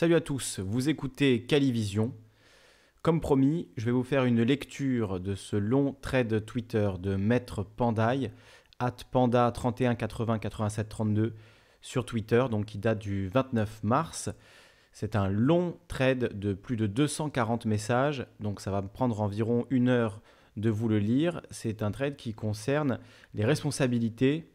Salut à tous, vous écoutez Calivision. Comme promis, je vais vous faire une lecture de ce long trade Twitter de Maître Pandaï at panda 31 sur Twitter, donc qui date du 29 mars. C'est un long trade de plus de 240 messages, donc ça va me prendre environ une heure de vous le lire. C'est un trade qui concerne les responsabilités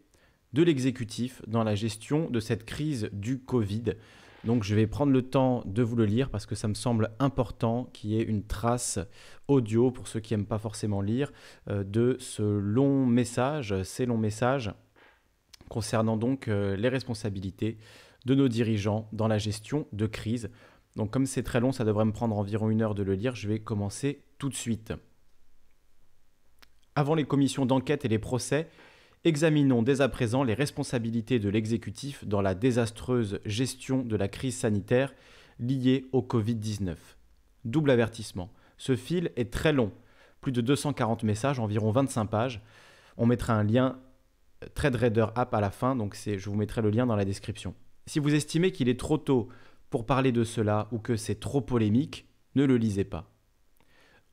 de l'exécutif dans la gestion de cette crise du Covid. Donc je vais prendre le temps de vous le lire parce que ça me semble important qu'il y ait une trace audio pour ceux qui n'aiment pas forcément lire euh, de ce long message, ces longs messages concernant donc euh, les responsabilités de nos dirigeants dans la gestion de crise. Donc comme c'est très long, ça devrait me prendre environ une heure de le lire, je vais commencer tout de suite. Avant les commissions d'enquête et les procès, Examinons dès à présent les responsabilités de l'exécutif dans la désastreuse gestion de la crise sanitaire liée au Covid-19. Double avertissement. Ce fil est très long, plus de 240 messages, environ 25 pages. On mettra un lien euh, TradeRaider app à la fin, donc je vous mettrai le lien dans la description. Si vous estimez qu'il est trop tôt pour parler de cela ou que c'est trop polémique, ne le lisez pas.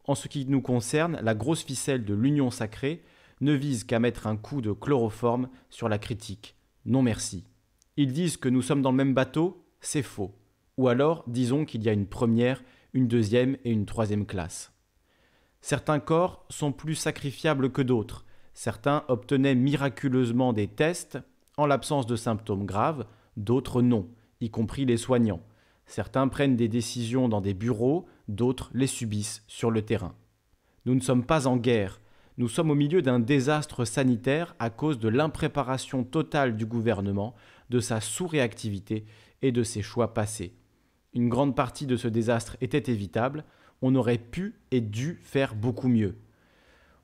En ce qui nous concerne, la grosse ficelle de l'union sacrée ne visent qu'à mettre un coup de chloroforme sur la critique. Non merci. Ils disent que nous sommes dans le même bateau, c'est faux. Ou alors, disons qu'il y a une première, une deuxième et une troisième classe. Certains corps sont plus sacrifiables que d'autres. Certains obtenaient miraculeusement des tests en l'absence de symptômes graves, d'autres non, y compris les soignants. Certains prennent des décisions dans des bureaux, d'autres les subissent sur le terrain. Nous ne sommes pas en guerre, nous sommes au milieu d'un désastre sanitaire à cause de l'impréparation totale du gouvernement, de sa sous-réactivité et de ses choix passés. Une grande partie de ce désastre était évitable, on aurait pu et dû faire beaucoup mieux.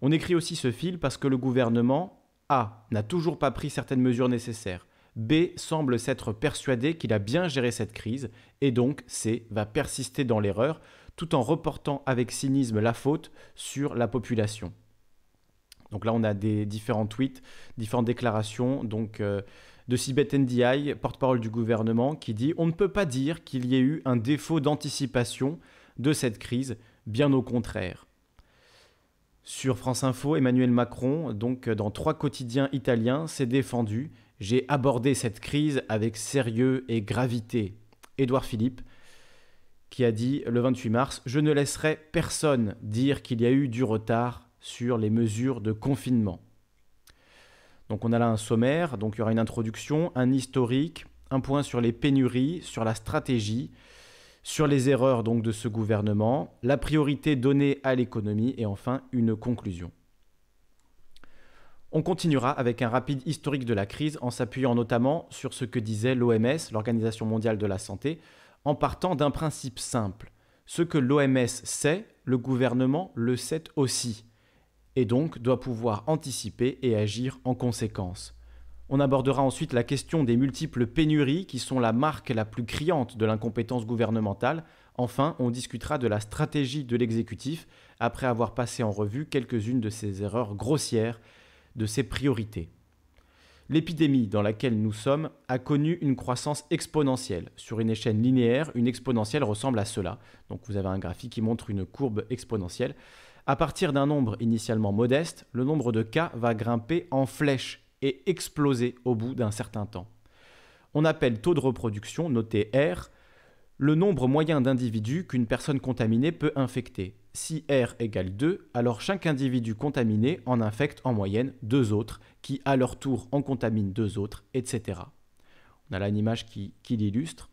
On écrit aussi ce fil parce que le gouvernement A n'a toujours pas pris certaines mesures nécessaires, B semble s'être persuadé qu'il a bien géré cette crise, et donc C va persister dans l'erreur, tout en reportant avec cynisme la faute sur la population. Donc là, on a des différents tweets, différentes déclarations. Donc euh, de Sibeth Ndiaye, porte-parole du gouvernement, qui dit On ne peut pas dire qu'il y ait eu un défaut d'anticipation de cette crise, bien au contraire. Sur France Info, Emmanuel Macron, donc euh, dans trois quotidiens italiens, s'est défendu J'ai abordé cette crise avec sérieux et gravité. Édouard Philippe, qui a dit le 28 mars Je ne laisserai personne dire qu'il y a eu du retard sur les mesures de confinement. Donc on a là un sommaire, donc il y aura une introduction, un historique, un point sur les pénuries, sur la stratégie, sur les erreurs donc de ce gouvernement, la priorité donnée à l'économie et enfin une conclusion. On continuera avec un rapide historique de la crise en s'appuyant notamment sur ce que disait l'OMS, l'Organisation mondiale de la santé, en partant d'un principe simple. Ce que l'OMS sait, le gouvernement le sait aussi et donc doit pouvoir anticiper et agir en conséquence. On abordera ensuite la question des multiples pénuries qui sont la marque la plus criante de l'incompétence gouvernementale. Enfin, on discutera de la stratégie de l'exécutif après avoir passé en revue quelques-unes de ses erreurs grossières, de ses priorités. L'épidémie dans laquelle nous sommes a connu une croissance exponentielle. Sur une échelle linéaire, une exponentielle ressemble à cela. Donc vous avez un graphique qui montre une courbe exponentielle. À partir d'un nombre initialement modeste, le nombre de cas va grimper en flèche et exploser au bout d'un certain temps. On appelle taux de reproduction, noté R, le nombre moyen d'individus qu'une personne contaminée peut infecter. Si R égale 2, alors chaque individu contaminé en infecte en moyenne deux autres, qui à leur tour en contaminent deux autres, etc. On a là une image qui, qui l'illustre.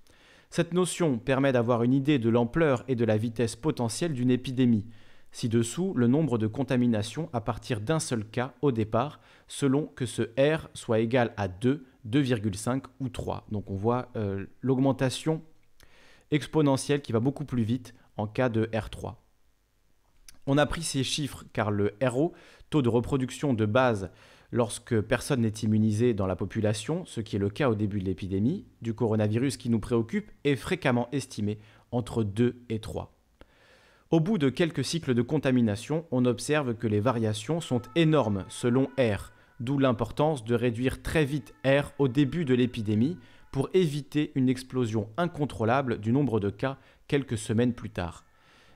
Cette notion permet d'avoir une idée de l'ampleur et de la vitesse potentielle d'une épidémie, Ci-dessous, le nombre de contaminations à partir d'un seul cas au départ, selon que ce R soit égal à 2, 2,5 ou 3. Donc on voit euh, l'augmentation exponentielle qui va beaucoup plus vite en cas de R3. On a pris ces chiffres car le RO, taux de reproduction de base lorsque personne n'est immunisé dans la population, ce qui est le cas au début de l'épidémie, du coronavirus qui nous préoccupe, est fréquemment estimé entre 2 et 3. Au bout de quelques cycles de contamination, on observe que les variations sont énormes selon R, d'où l'importance de réduire très vite R au début de l'épidémie pour éviter une explosion incontrôlable du nombre de cas quelques semaines plus tard.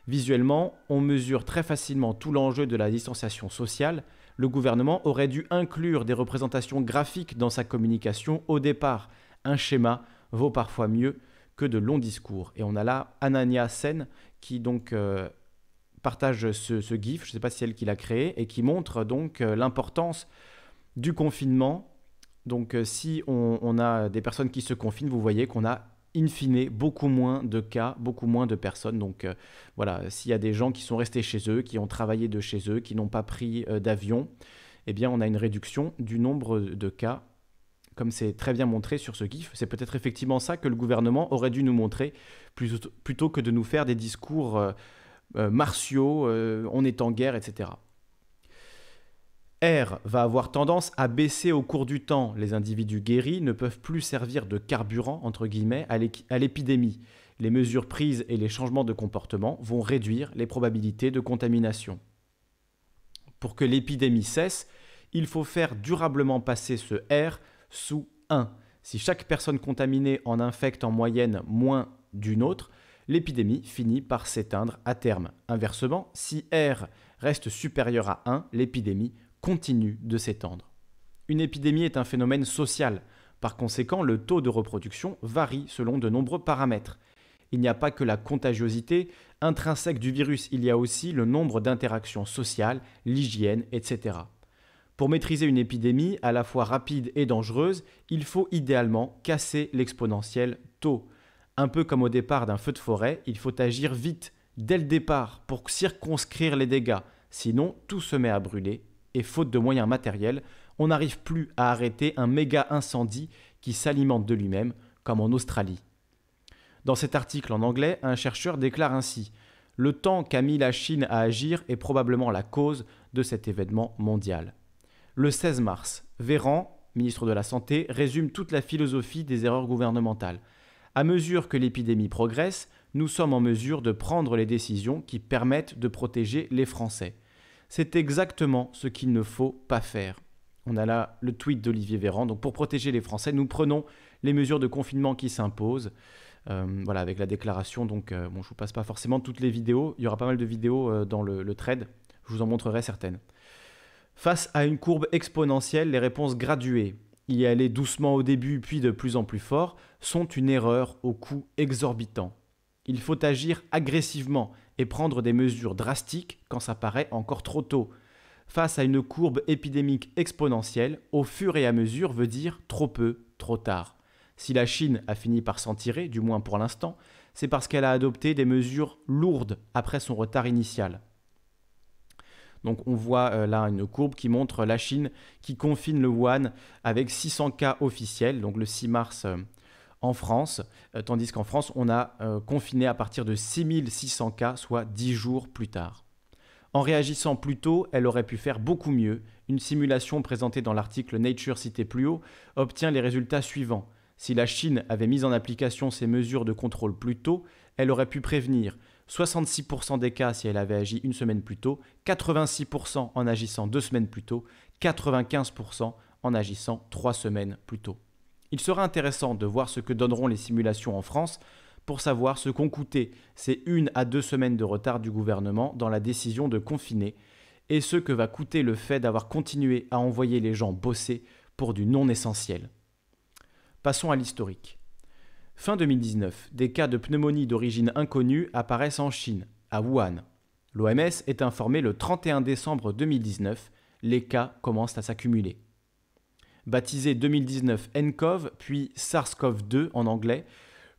Visuellement, on mesure très facilement tout l'enjeu de la distanciation sociale. Le gouvernement aurait dû inclure des représentations graphiques dans sa communication au départ. Un schéma vaut parfois mieux que de longs discours. Et on a là Anania Sen qui donc euh, partage ce, GIF, je ne sais pas si c'est elle qui l'a créé, et qui montre donc euh, l'importance du confinement. Donc euh, si on, on, a des personnes qui se confinent, vous voyez qu'on a in fine beaucoup moins de cas, beaucoup moins de personnes. Donc voilà, s'il y a des gens qui sont restés chez eux, qui ont travaillé de chez eux, qui n'ont pas pris d'avion, eh bien on a une réduction du nombre de cas comme c'est très bien montré sur ce GIF, c'est peut-être effectivement ça que le gouvernement aurait dû nous montrer, plutôt que de nous faire des discours euh, euh, martiaux, euh, on est en guerre, etc. R va avoir tendance à baisser au cours du temps. Les individus guéris ne peuvent plus servir de carburant, entre guillemets, à l'épidémie. Les mesures prises et les changements de comportement vont réduire les probabilités de contamination. Pour que l'épidémie cesse, il faut faire durablement passer ce R sous 1. Si chaque personne contaminée en infecte en moyenne moins d'une autre, l'épidémie finit par s'éteindre à terme. Inversement, si R reste supérieur à 1, l'épidémie continue de s'étendre. Une épidémie est un phénomène social. Par conséquent, le taux de reproduction varie selon de nombreux paramètres. Il n'y a pas que la contagiosité intrinsèque du virus, il y a aussi le nombre d'interactions sociales, l'hygiène, etc. Pour maîtriser une épidémie à la fois rapide et dangereuse, il faut idéalement casser l'exponentiel tôt. Un peu comme au départ d'un feu de forêt, il faut agir vite, dès le départ, pour circonscrire les dégâts, sinon tout se met à brûler, et faute de moyens matériels, on n'arrive plus à arrêter un méga incendie qui s'alimente de lui-même, comme en Australie. Dans cet article en anglais, un chercheur déclare ainsi Le temps qu'a mis la Chine à agir est probablement la cause de cet événement mondial. Le 16 mars, Véran, ministre de la Santé, résume toute la philosophie des erreurs gouvernementales. À mesure que l'épidémie progresse, nous sommes en mesure de prendre les décisions qui permettent de protéger les Français. C'est exactement ce qu'il ne faut pas faire. On a là le tweet d'Olivier Véran. Donc pour protéger les Français, nous prenons les mesures de confinement qui s'imposent. Euh, voilà, avec la déclaration. Donc ne euh, bon, je vous passe pas forcément toutes les vidéos. Il y aura pas mal de vidéos euh, dans le, le trade. Je vous en montrerai certaines. Face à une courbe exponentielle, les réponses graduées, y aller doucement au début puis de plus en plus fort, sont une erreur au coût exorbitant. Il faut agir agressivement et prendre des mesures drastiques quand ça paraît encore trop tôt. Face à une courbe épidémique exponentielle, au fur et à mesure veut dire trop peu, trop tard. Si la Chine a fini par s'en tirer, du moins pour l'instant, c'est parce qu'elle a adopté des mesures lourdes après son retard initial. Donc on voit euh, là une courbe qui montre la Chine qui confine le Wuhan avec 600 cas officiels, donc le 6 mars euh, en France, euh, tandis qu'en France on a confiné à partir de 6600 cas, soit 10 jours plus tard. En réagissant plus tôt, elle aurait pu faire beaucoup mieux. Une simulation présentée dans l'article Nature cité plus haut obtient les résultats suivants. Si la Chine avait mis en application ces mesures de contrôle plus tôt, elle aurait pu prévenir 66% des cas si elle avait agi une semaine plus tôt, 86% en agissant deux semaines plus tôt, 95% en agissant trois semaines plus tôt. Il sera intéressant de voir ce que donneront les simulations en France pour savoir ce qu'ont coûté ces une à deux semaines de retard du gouvernement dans la décision de confiner et ce que va coûter le fait d'avoir continué à envoyer les gens bosser pour du non essentiel. Passons à l'historique. Fin 2019, des cas de pneumonie d'origine inconnue apparaissent en Chine, à Wuhan. L'OMS est informée le 31 décembre 2019, les cas commencent à s'accumuler. Baptisé 2019 nCoV, puis SARS-CoV-2 en anglais,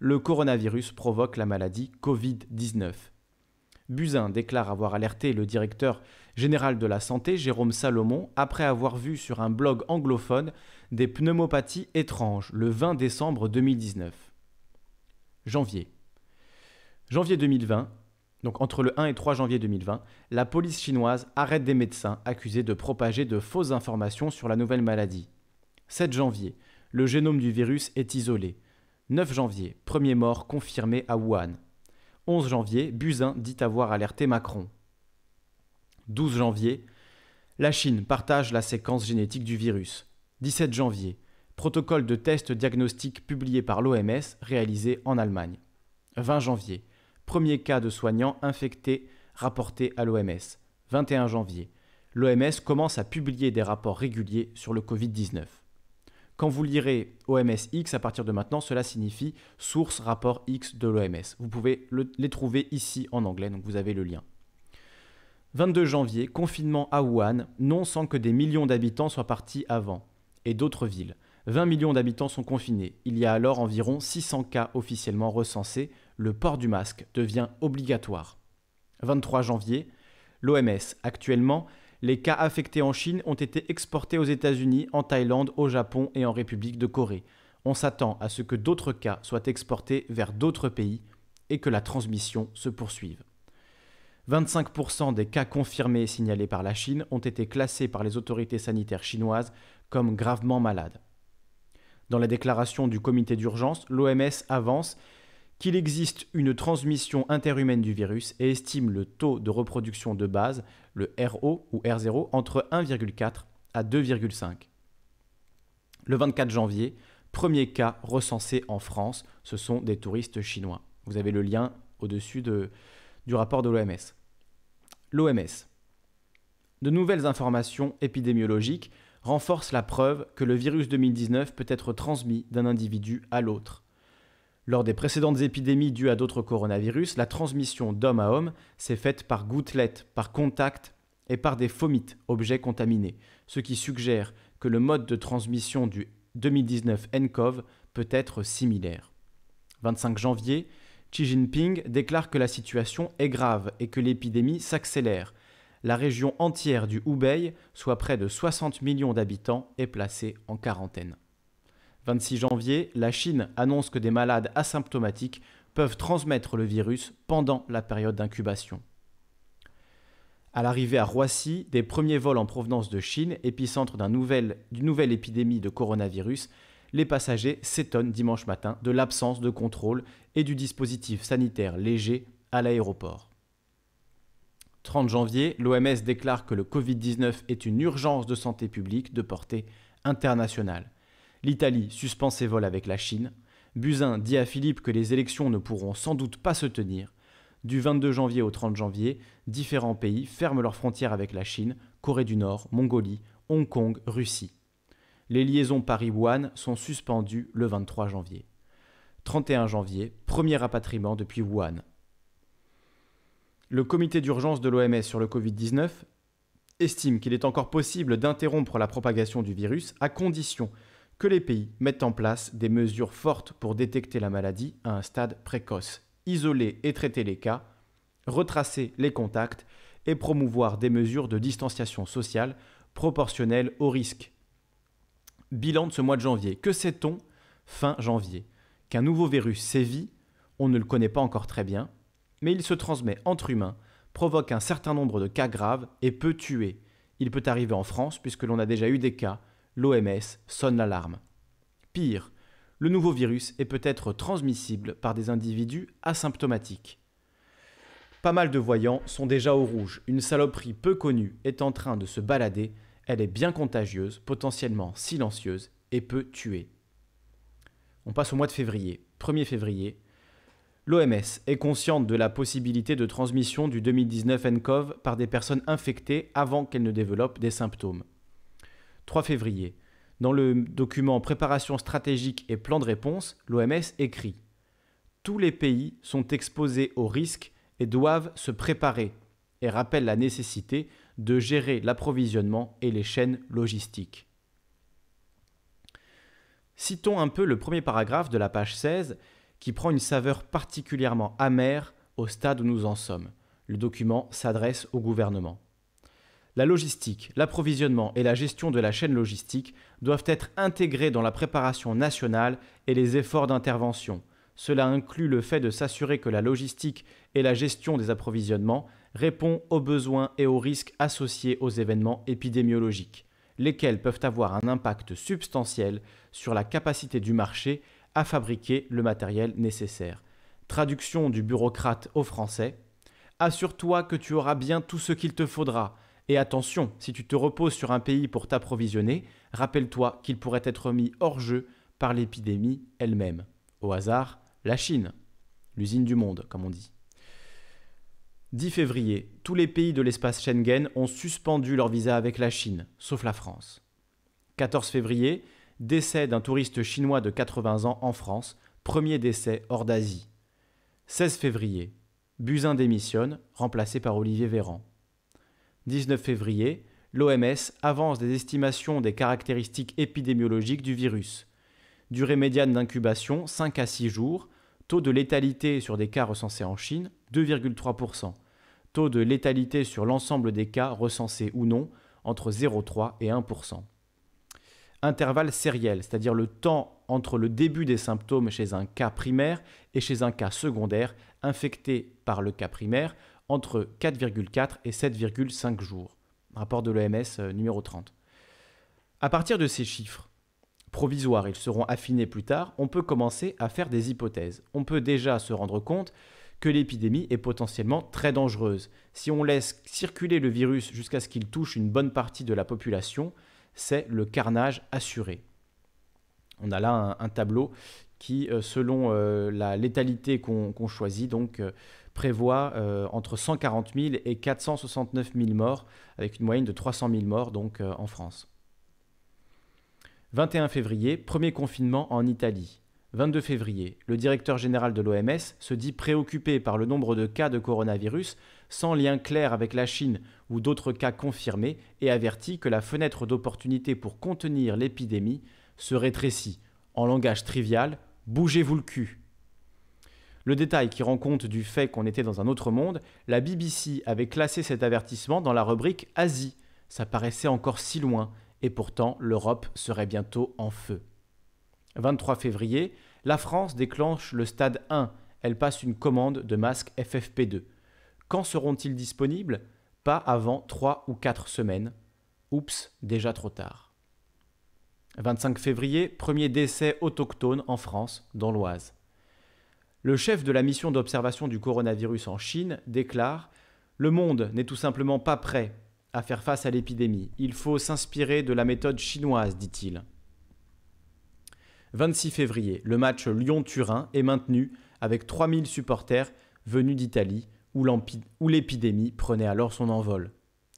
le coronavirus provoque la maladie Covid-19. Buzyn déclare avoir alerté le directeur général de la santé, Jérôme Salomon, après avoir vu sur un blog anglophone des pneumopathies étranges le 20 décembre 2019 janvier. Janvier 2020, donc entre le 1 et 3 janvier 2020, la police chinoise arrête des médecins accusés de propager de fausses informations sur la nouvelle maladie. 7 janvier, le génome du virus est isolé. 9 janvier, premier mort confirmé à Wuhan. 11 janvier, Buzyn dit avoir alerté Macron. 12 janvier, la Chine partage la séquence génétique du virus. 17 janvier, protocole de test diagnostique publié par l'OMS réalisé en Allemagne. 20 janvier, premier cas de soignants infectés rapporté à l'OMS. 21 janvier, l'OMS commence à publier des rapports réguliers sur le Covid-19. Quand vous lirez OMS X à partir de maintenant, cela signifie source rapport X de l'OMS. Vous pouvez les trouver ici en anglais, donc vous avez le lien. 22 janvier, confinement à Wuhan, non sans que des millions d'habitants soient partis avant, et d'autres villes. 20 millions d'habitants sont confinés. Il y a alors environ 600 cas officiellement recensés. Le port du masque devient obligatoire. 23 janvier, l'OMS. Actuellement, les cas affectés en Chine ont été exportés aux États-Unis, en Thaïlande, au Japon et en République de Corée. On s'attend à ce que d'autres cas soient exportés vers d'autres pays et que la transmission se poursuive. 25% des cas confirmés signalés par la Chine ont été classés par les autorités sanitaires chinoises comme gravement malades. Dans la déclaration du comité d'urgence, l'OMS avance qu'il existe une transmission interhumaine du virus et estime le taux de reproduction de base, le RO ou R0, entre 1,4 à 2,5. Le 24 janvier, premier cas recensé en France, ce sont des touristes chinois. Vous avez le lien au-dessus du rapport de l'OMS. L'OMS. De nouvelles informations épidémiologiques renforce la preuve que le virus 2019 peut être transmis d'un individu à l'autre. Lors des précédentes épidémies dues à d'autres coronavirus, la transmission d'homme à homme s'est faite par gouttelettes, par contact et par des fomites, objets contaminés, ce qui suggère que le mode de transmission du 2019 nCoV peut être similaire. 25 janvier, Xi Jinping déclare que la situation est grave et que l'épidémie s'accélère, la région entière du Hubei, soit près de 60 millions d'habitants, est placée en quarantaine. 26 janvier, la Chine annonce que des malades asymptomatiques peuvent transmettre le virus pendant la période d'incubation. À l'arrivée à Roissy, des premiers vols en provenance de Chine, épicentre d'une nouvelle épidémie de coronavirus, les passagers s'étonnent dimanche matin de l'absence de contrôle et du dispositif sanitaire léger à l'aéroport. 30 janvier, l'OMS déclare que le Covid-19 est une urgence de santé publique de portée internationale. L'Italie suspend ses vols avec la Chine. Buzyn dit à Philippe que les élections ne pourront sans doute pas se tenir. Du 22 janvier au 30 janvier, différents pays ferment leurs frontières avec la Chine, Corée du Nord, Mongolie, Hong Kong, Russie. Les liaisons Paris-Wuhan sont suspendues le 23 janvier. 31 janvier, premier rapatriement depuis Wuhan. Le comité d'urgence de l'OMS sur le Covid-19 estime qu'il est encore possible d'interrompre la propagation du virus à condition que les pays mettent en place des mesures fortes pour détecter la maladie à un stade précoce, isoler et traiter les cas, retracer les contacts et promouvoir des mesures de distanciation sociale proportionnelles au risque. Bilan de ce mois de janvier. Que sait-on fin janvier Qu'un nouveau virus sévit, on ne le connaît pas encore très bien, mais il se transmet entre humains, provoque un certain nombre de cas graves et peut tuer. Il peut arriver en France puisque l'on a déjà eu des cas, l'OMS sonne l'alarme. Pire, le nouveau virus est peut-être transmissible par des individus asymptomatiques. Pas mal de voyants sont déjà au rouge. Une saloperie peu connue est en train de se balader. Elle est bien contagieuse, potentiellement silencieuse et peut tuer. On passe au mois de février. 1er février, L'OMS est consciente de la possibilité de transmission du 2019 nCoV par des personnes infectées avant qu'elles ne développent des symptômes. 3 février. Dans le document Préparation stratégique et plan de réponse, l'OMS écrit Tous les pays sont exposés au risque et doivent se préparer et rappelle la nécessité de gérer l'approvisionnement et les chaînes logistiques. Citons un peu le premier paragraphe de la page 16 qui prend une saveur particulièrement amère au stade où nous en sommes. Le document s'adresse au gouvernement. La logistique, l'approvisionnement et la gestion de la chaîne logistique doivent être intégrés dans la préparation nationale et les efforts d'intervention. Cela inclut le fait de s'assurer que la logistique et la gestion des approvisionnements répondent aux besoins et aux risques associés aux événements épidémiologiques, lesquels peuvent avoir un impact substantiel sur la capacité du marché fabriquer le matériel nécessaire. Traduction du bureaucrate au français. Assure-toi que tu auras bien tout ce qu'il te faudra. Et attention, si tu te reposes sur un pays pour t'approvisionner, rappelle-toi qu'il pourrait être mis hors jeu par l'épidémie elle-même. Au hasard, la Chine, l'usine du monde, comme on dit. 10 février, tous les pays de l'espace Schengen ont suspendu leur visa avec la Chine, sauf la France. 14 février, Décès d'un touriste chinois de 80 ans en France, premier décès hors d'Asie. 16 février, Buzyn démissionne, remplacé par Olivier Véran. 19 février, l'OMS avance des estimations des caractéristiques épidémiologiques du virus. Durée médiane d'incubation 5 à 6 jours, taux de létalité sur des cas recensés en Chine 2,3%, taux de létalité sur l'ensemble des cas recensés ou non entre 0,3 et 1% intervalle sériel, c'est-à-dire le temps entre le début des symptômes chez un cas primaire et chez un cas secondaire infecté par le cas primaire entre 4,4 et 7,5 jours. Rapport de l'OMS euh, numéro 30. À partir de ces chiffres, provisoires, ils seront affinés plus tard, on peut commencer à faire des hypothèses. On peut déjà se rendre compte que l'épidémie est potentiellement très dangereuse. Si on laisse circuler le virus jusqu'à ce qu'il touche une bonne partie de la population, c'est le carnage assuré. On a là un, tableau qui, euh, selon euh, la létalité qu'on choisit, donc, euh, prévoit entre 140 000 et 469 000 morts, avec une moyenne de 300 000 morts donc, en France. 21 février, premier confinement en Italie. 22 février, le directeur général de l'OMS se dit préoccupé par le nombre de cas de coronavirus sans lien clair avec la Chine ou d'autres cas confirmés, et averti que la fenêtre d'opportunité pour contenir l'épidémie se rétrécit. En langage trivial, bougez-vous le cul. Le détail qui rend compte du fait qu'on était dans un autre monde, la BBC avait classé cet avertissement dans la rubrique Asie. Ça paraissait encore si loin, et pourtant l'Europe serait bientôt en feu. 23 février, la France déclenche le stade 1. Elle passe une commande de masques FFP2. Quand seront-ils disponibles Pas avant 3 ou 4 semaines. Oups, déjà trop tard. 25 février, premier décès autochtone en France, dans l'Oise. Le chef de la mission d'observation du coronavirus en Chine déclare Le monde n'est tout simplement pas prêt à faire face à l'épidémie. Il faut s'inspirer de la méthode chinoise, dit-il. 26 février, le match Lyon-Turin est maintenu avec 3000 supporters venus d'Italie où l'épidémie prenait alors son envol.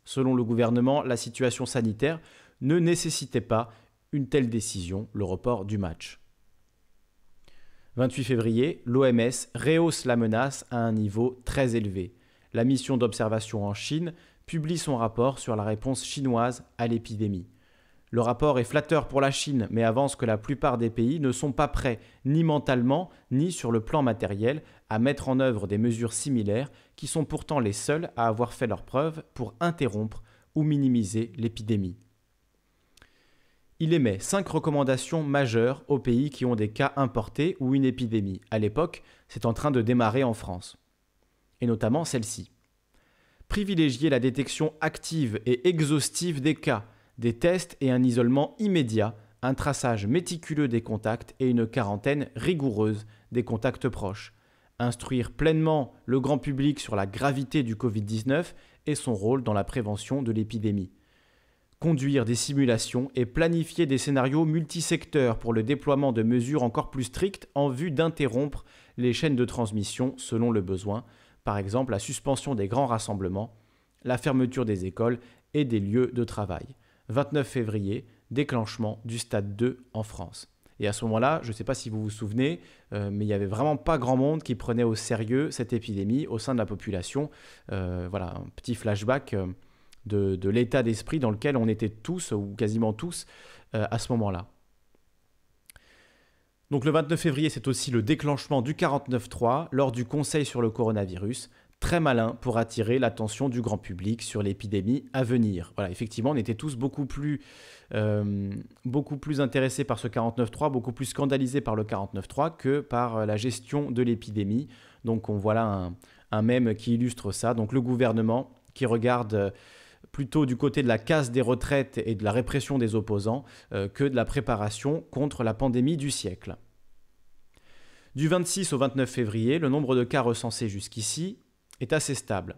Selon le gouvernement, la situation sanitaire ne nécessitait pas une telle décision, le report du match. 28 février, l'OMS rehausse la menace à un niveau très élevé. La mission d'observation en Chine publie son rapport sur la réponse chinoise à l'épidémie. Le rapport est flatteur pour la Chine, mais avance que la plupart des pays ne sont pas prêts, ni mentalement, ni sur le plan matériel, à mettre en œuvre des mesures similaires qui sont pourtant les seules à avoir fait leurs preuves pour interrompre ou minimiser l'épidémie. Il émet cinq recommandations majeures aux pays qui ont des cas importés ou une épidémie. À l'époque, c'est en train de démarrer en France. Et notamment celle-ci. Privilégier la détection active et exhaustive des cas des tests et un isolement immédiat, un traçage méticuleux des contacts et une quarantaine rigoureuse des contacts proches. Instruire pleinement le grand public sur la gravité du Covid-19 et son rôle dans la prévention de l'épidémie. Conduire des simulations et planifier des scénarios multisecteurs pour le déploiement de mesures encore plus strictes en vue d'interrompre les chaînes de transmission selon le besoin, par exemple la suspension des grands rassemblements, la fermeture des écoles et des lieux de travail. 29 février, déclenchement du stade 2 en France. Et à ce moment-là, je ne sais pas si vous vous souvenez, euh, mais il n'y avait vraiment pas grand monde qui prenait au sérieux cette épidémie au sein de la population. Euh, voilà, un petit flashback euh, de, de l'état d'esprit dans lequel on était tous, ou quasiment tous, à ce moment-là. Donc le 29 février, c'est aussi le déclenchement du 49.3 lors du Conseil sur le coronavirus très malin pour attirer l'attention du grand public sur l'épidémie à venir. Voilà, effectivement, on était tous beaucoup plus, euh, beaucoup plus intéressés par ce 49.3, beaucoup plus scandalisés par le 49.3 que par euh, la gestion de l'épidémie. Donc on voit un, un mème qui illustre ça. Donc le gouvernement qui regarde euh, plutôt du côté de la casse des retraites et de la répression des opposants que de la préparation contre la pandémie du siècle. Du 26 au 29 février, le nombre de cas recensés jusqu'ici est assez stable.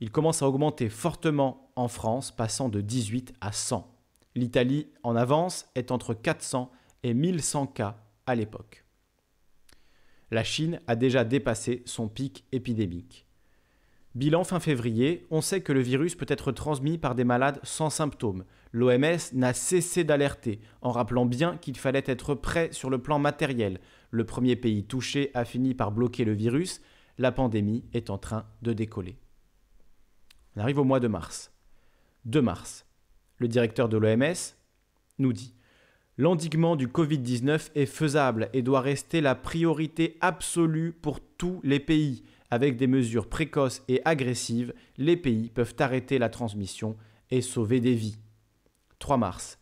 Il commence à augmenter fortement en France, passant de 18 à 100. L'Italie, en avance, est entre 400 et 1100 cas à l'époque. La Chine a déjà dépassé son pic épidémique. Bilan fin février, on sait que le virus peut être transmis par des malades sans symptômes. L'OMS n'a cessé d'alerter, en rappelant bien qu'il fallait être prêt sur le plan matériel. Le premier pays touché a fini par bloquer le virus, la pandémie est en train de décoller. On arrive au mois de mars. 2 mars, le directeur de l'OMS nous dit L'endiguement du Covid-19 est faisable et doit rester la priorité absolue pour tous les pays. Avec des mesures précoces et agressives, les pays peuvent arrêter la transmission et sauver des vies. 3 mars.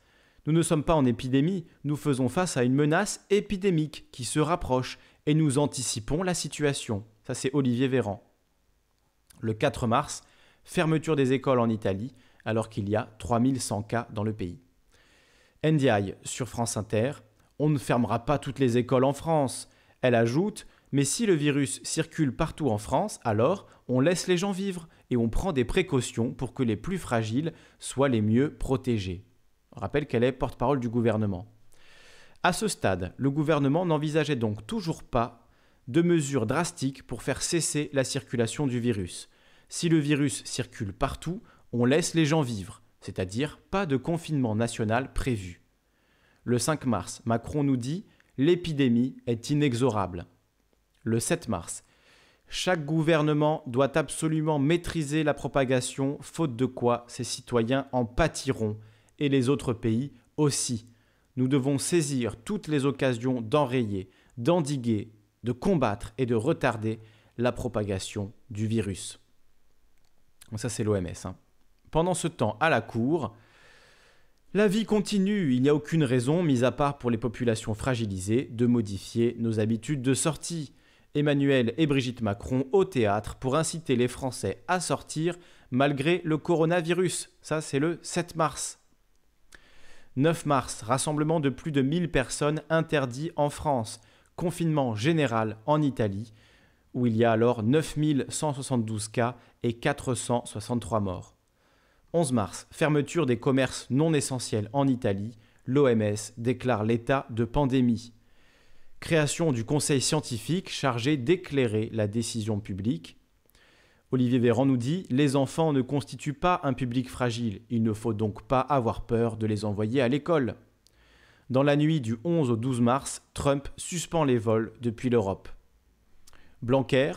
Nous ne sommes pas en épidémie, nous faisons face à une menace épidémique qui se rapproche et nous anticipons la situation. Ça, c'est Olivier Véran. Le 4 mars, fermeture des écoles en Italie, alors qu'il y a 3100 cas dans le pays. NDI sur France Inter. On ne fermera pas toutes les écoles en France. Elle ajoute Mais si le virus circule partout en France, alors on laisse les gens vivre et on prend des précautions pour que les plus fragiles soient les mieux protégés. On rappelle qu'elle est porte-parole du gouvernement. À ce stade, le gouvernement n'envisageait donc toujours pas de mesures drastiques pour faire cesser la circulation du virus. Si le virus circule partout, on laisse les gens vivre, c'est-à-dire pas de confinement national prévu. Le 5 mars, Macron nous dit L'épidémie est inexorable. Le 7 mars, chaque gouvernement doit absolument maîtriser la propagation, faute de quoi ses citoyens en pâtiront, et les autres pays aussi. Nous devons saisir toutes les occasions d'enrayer, d'endiguer de combattre et de retarder la propagation du virus. ça, c'est l'OMS. Hein. Pendant ce temps, à la cour, la vie continue, il n'y a aucune raison, mis à part pour les populations fragilisées, de modifier nos habitudes de sortie. Emmanuel et Brigitte Macron au théâtre pour inciter les Français à sortir malgré le coronavirus. Ça, c'est le 7 mars. 9 mars, rassemblement de plus de 1000 personnes interdit en France confinement général en Italie, où il y a alors 9172 cas et 463 morts. 11 mars, fermeture des commerces non essentiels en Italie, l'OMS déclare l'état de pandémie. Création du conseil scientifique chargé d'éclairer la décision publique. Olivier Véran nous dit Les enfants ne constituent pas un public fragile, il ne faut donc pas avoir peur de les envoyer à l'école. Dans la nuit du 11 au 12 mars, Trump suspend les vols depuis l'Europe. Blanquer,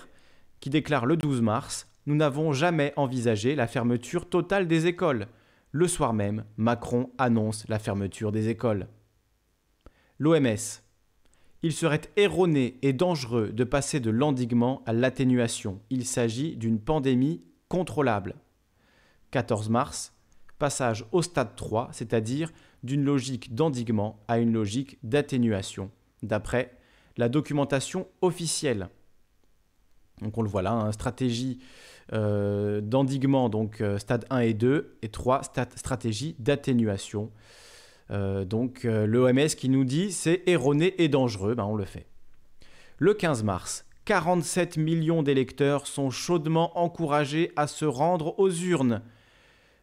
qui déclare le 12 mars Nous n'avons jamais envisagé la fermeture totale des écoles. Le soir même, Macron annonce la fermeture des écoles. L'OMS. Il serait erroné et dangereux de passer de l'endiguement à l'atténuation. Il s'agit d'une pandémie contrôlable. 14 mars, passage au stade 3, c'est-à-dire d'une logique d'endiguement à une logique d'atténuation, d'après la documentation officielle. Donc on le voit là, hein, stratégie euh, d'endiguement, donc euh, stade 1 et 2, et 3, stratégie d'atténuation. Euh, donc l'OMS qui nous dit c'est erroné et dangereux, ben, on le fait. Le 15 mars, 47 millions d'électeurs sont chaudement encouragés à se rendre aux urnes.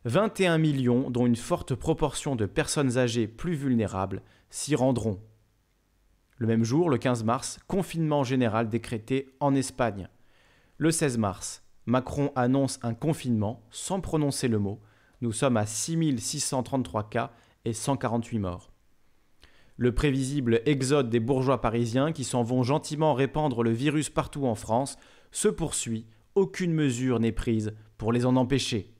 21 millions, dont une forte proportion de personnes âgées plus vulnérables, s'y rendront. Le même jour, le 15 mars, confinement général décrété en Espagne. Le 16 mars, Macron annonce un confinement sans prononcer le mot. Nous sommes à 6633 cas et 148 morts. Le prévisible exode des bourgeois parisiens qui s'en vont gentiment répandre le virus partout en France se poursuit, aucune mesure n'est prise pour les en empêcher.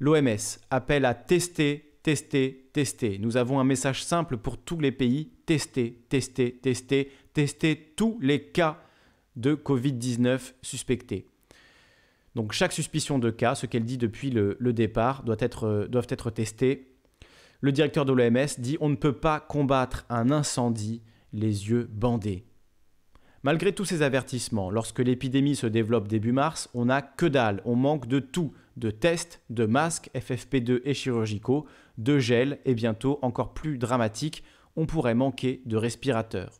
L'OMS appelle à tester, tester, tester. Nous avons un message simple pour tous les pays. Tester, tester, tester, tester tous les cas de Covid-19 suspectés. Donc chaque suspicion de cas, ce qu'elle dit depuis le, départ, doit être, euh, doivent être testés. Le directeur de l'OMS dit on ne peut pas combattre un incendie les yeux bandés. Malgré tous ces avertissements, lorsque l'épidémie se développe début mars, on n'a que dalle, on manque de tout, de tests, de masques FFP2 et chirurgicaux, de gel et bientôt, encore plus dramatique, on pourrait manquer de respirateurs.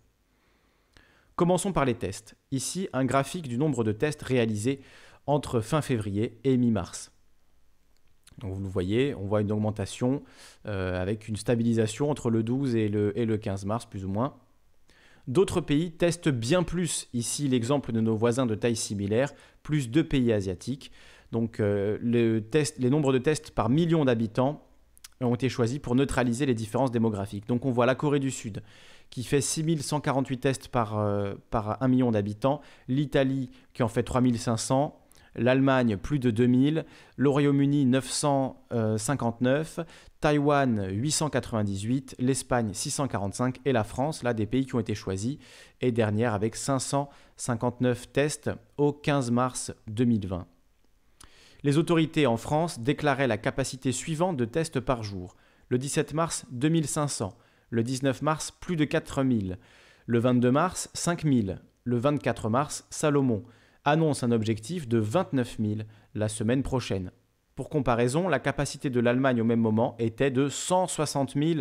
Commençons par les tests. Ici, un graphique du nombre de tests réalisés entre fin février et mi-mars. vous le voyez, on voit une augmentation euh, avec une stabilisation entre le 12 et le 15 mars, plus ou moins. D'autres pays testent bien plus, ici l'exemple de nos voisins de taille similaire, plus deux pays asiatiques. Donc euh, les nombres de tests par million d'habitants ont été choisis pour neutraliser les différences démographiques. Donc on voit la Corée du Sud qui fait 6148 tests par, euh, par 1 million d'habitants, l'Italie qui en fait 3500, l'Allemagne plus de 2000, le Royaume-Uni 959, Taïwan 898, l'Espagne 645 et la France, là des pays qui ont été choisis, et dernière avec 559 tests au 15 mars 2020. Les autorités en France déclaraient la capacité suivante de tests par jour. Le 17 mars 2500, le 19 mars plus de 4000, le 22 mars 5000, le 24 mars Salomon, annonce un objectif de 29 000 la semaine prochaine. Pour comparaison, la capacité de l'Allemagne au même moment était de 160 000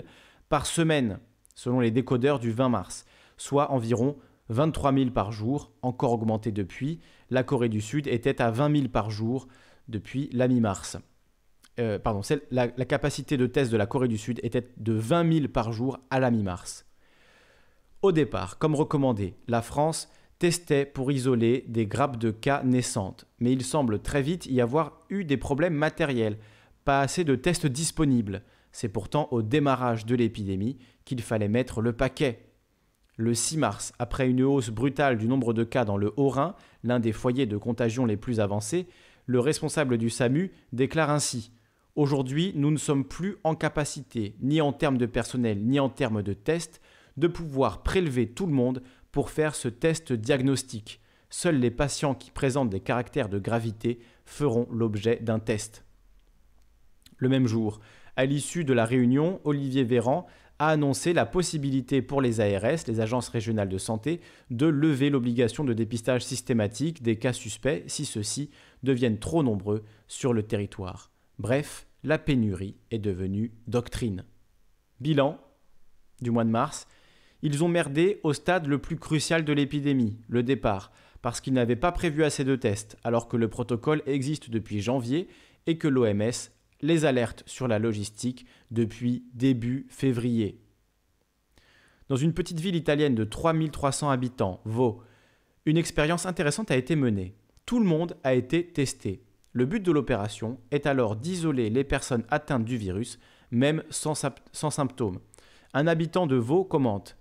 par semaine, selon les décodeurs du 20 mars, soit environ 23 000 par jour, encore augmenté depuis. La Corée du Sud était à 20 000 par jour depuis la mi-mars. Euh, pardon, la capacité de test de la Corée du Sud était de 20 000 par jour à la mi-mars. Au départ, comme recommandé, la France Testait pour isoler des grappes de cas naissantes, mais il semble très vite y avoir eu des problèmes matériels, pas assez de tests disponibles. C'est pourtant au démarrage de l'épidémie qu'il fallait mettre le paquet. Le 6 mars, après une hausse brutale du nombre de cas dans le Haut-Rhin, l'un des foyers de contagion les plus avancés, le responsable du SAMU déclare ainsi Aujourd'hui, nous ne sommes plus en capacité, ni en termes de personnel, ni en termes de tests, de pouvoir prélever tout le monde pour faire ce test diagnostique. Seuls les patients qui présentent des caractères de gravité feront l'objet d'un test. Le même jour, à l'issue de la réunion, Olivier Véran a annoncé la possibilité pour les ARS, les agences régionales de santé, de lever l'obligation de dépistage systématique des cas suspects si ceux-ci deviennent trop nombreux sur le territoire. Bref, la pénurie est devenue doctrine. Bilan du mois de mars, ils ont merdé au stade le plus crucial de l'épidémie, le départ, parce qu'ils n'avaient pas prévu assez de tests, alors que le protocole existe depuis janvier et que l'OMS les alerte sur la logistique depuis début février. Dans une petite ville italienne de 3300 habitants, Vaux, une expérience intéressante a été menée. Tout le monde a été testé. Le but de l'opération est alors d'isoler les personnes atteintes du virus, même sans, sans symptômes. Un habitant de Vaux commente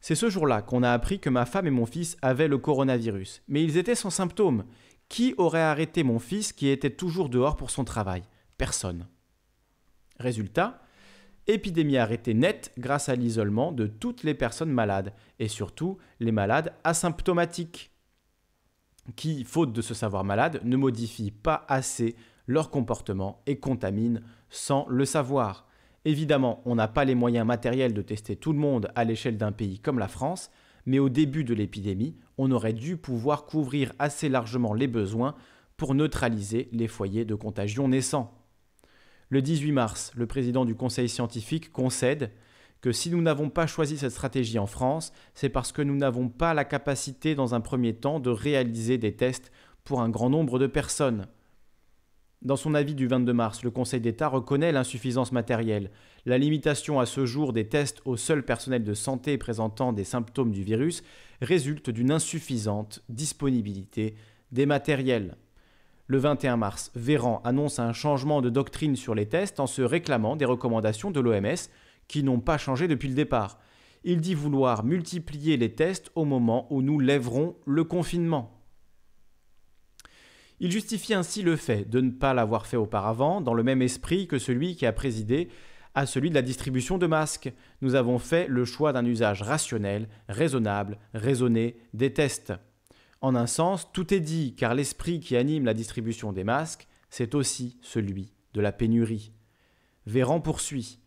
c'est ce jour-là qu'on a appris que ma femme et mon fils avaient le coronavirus, mais ils étaient sans symptômes. Qui aurait arrêté mon fils qui était toujours dehors pour son travail Personne. Résultat, épidémie arrêtée nette grâce à l'isolement de toutes les personnes malades, et surtout les malades asymptomatiques, qui, faute de se savoir malade, ne modifient pas assez leur comportement et contaminent sans le savoir. Évidemment, on n'a pas les moyens matériels de tester tout le monde à l'échelle d'un pays comme la France, mais au début de l'épidémie, on aurait dû pouvoir couvrir assez largement les besoins pour neutraliser les foyers de contagion naissants. Le 18 mars, le président du Conseil scientifique concède que si nous n'avons pas choisi cette stratégie en France, c'est parce que nous n'avons pas la capacité dans un premier temps de réaliser des tests pour un grand nombre de personnes. Dans son avis du 22 mars, le Conseil d'État reconnaît l'insuffisance matérielle, la limitation à ce jour des tests au seul personnel de santé présentant des symptômes du virus résulte d'une insuffisante disponibilité des matériels. Le 21 mars, Véran annonce un changement de doctrine sur les tests en se réclamant des recommandations de l'OMS qui n'ont pas changé depuis le départ. Il dit vouloir multiplier les tests au moment où nous lèverons le confinement. Il justifie ainsi le fait de ne pas l'avoir fait auparavant, dans le même esprit que celui qui a présidé à celui de la distribution de masques. Nous avons fait le choix d'un usage rationnel, raisonnable, raisonné des tests. En un sens, tout est dit, car l'esprit qui anime la distribution des masques, c'est aussi celui de la pénurie. Véran poursuit.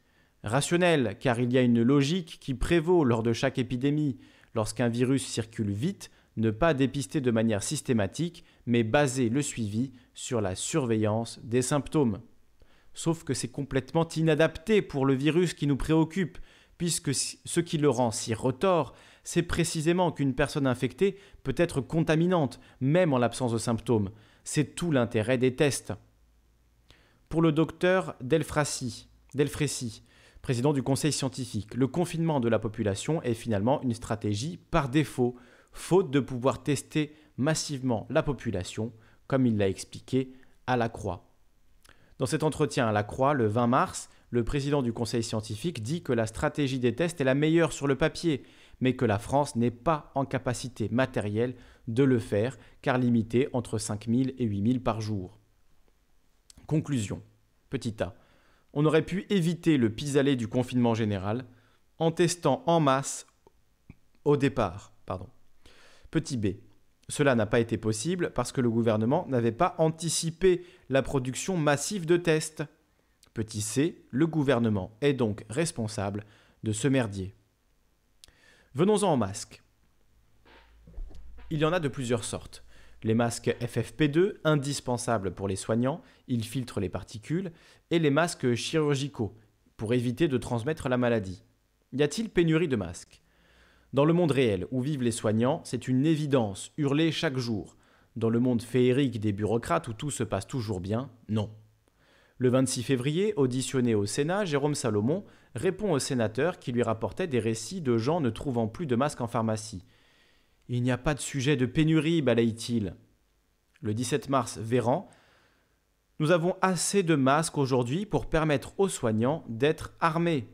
Rationnel, car il y a une logique qui prévaut lors de chaque épidémie. Lorsqu'un virus circule vite, ne pas dépister de manière systématique mais baser le suivi sur la surveillance des symptômes. Sauf que c'est complètement inadapté pour le virus qui nous préoccupe, puisque ce qui le rend si retors, c'est précisément qu'une personne infectée peut être contaminante, même en l'absence de symptômes. C'est tout l'intérêt des tests. Pour le docteur Delfracy, président du conseil scientifique, le confinement de la population est finalement une stratégie par défaut, faute de pouvoir tester massivement la population, comme il l'a expliqué à la Croix. Dans cet entretien à la Croix, le 20 mars, le président du conseil scientifique dit que la stratégie des tests est la meilleure sur le papier, mais que la France n'est pas en capacité matérielle de le faire, car limitée entre 5000 et 8000 par jour. Conclusion. Petit A. On aurait pu éviter le pis-aller du confinement général en testant en masse au départ. Pardon. Petit B. Cela n'a pas été possible parce que le gouvernement n'avait pas anticipé la production massive de tests. Petit c, le gouvernement est donc responsable de ce merdier. Venons-en aux masques. Il y en a de plusieurs sortes. Les masques FFP2, indispensables pour les soignants, ils filtrent les particules, et les masques chirurgicaux, pour éviter de transmettre la maladie. Y a-t-il pénurie de masques dans le monde réel, où vivent les soignants, c'est une évidence, hurlée chaque jour. Dans le monde féerique des bureaucrates où tout se passe toujours bien, non. Le 26 février, auditionné au Sénat, Jérôme Salomon répond au sénateur qui lui rapportait des récits de gens ne trouvant plus de masques en pharmacie. Il n'y a pas de sujet de pénurie, balaye-t-il. Le 17 mars, Véran, nous avons assez de masques aujourd'hui pour permettre aux soignants d'être armés.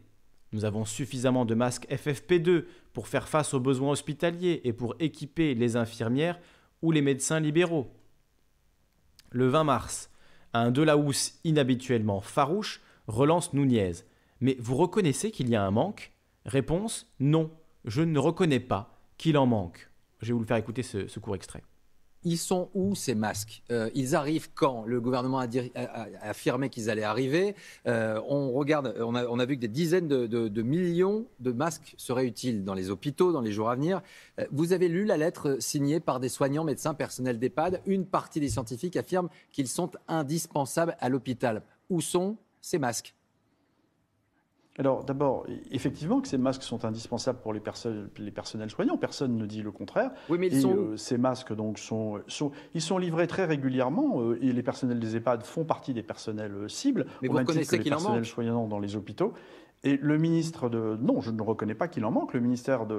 Nous avons suffisamment de masques FFP2 pour faire face aux besoins hospitaliers et pour équiper les infirmières ou les médecins libéraux. Le 20 mars, un de la Delahousse inhabituellement farouche relance Nunez. Mais vous reconnaissez qu'il y a un manque Réponse Non, je ne reconnais pas qu'il en manque. Je vais vous le faire écouter ce, ce court extrait ils sont où ces masques euh, Ils arrivent quand Le gouvernement a, affirmé qu'ils allaient arriver. Euh, on regarde, on a, vu que des dizaines de, millions de masques seraient utiles dans les hôpitaux dans les jours à venir. Euh, vous avez lu la lettre signée par des soignants, médecins, personnels d'EHPAD. Une partie des scientifiques affirme qu'ils sont indispensables à l'hôpital. Où sont ces masques alors d'abord, effectivement que ces masques sont indispensables pour les, personnes, les personnels soignants, personne ne dit le contraire. Oui, mais ils euh, ces masques donc sont, ils sont livrés très régulièrement euh, et les personnels des EHPAD font partie des personnels euh, cibles. Mais vous reconnaissez qu'il en Personnels soignants dans les hôpitaux. Et le ministre de... Non, je ne reconnais pas qu'il en manque. Le ministère de...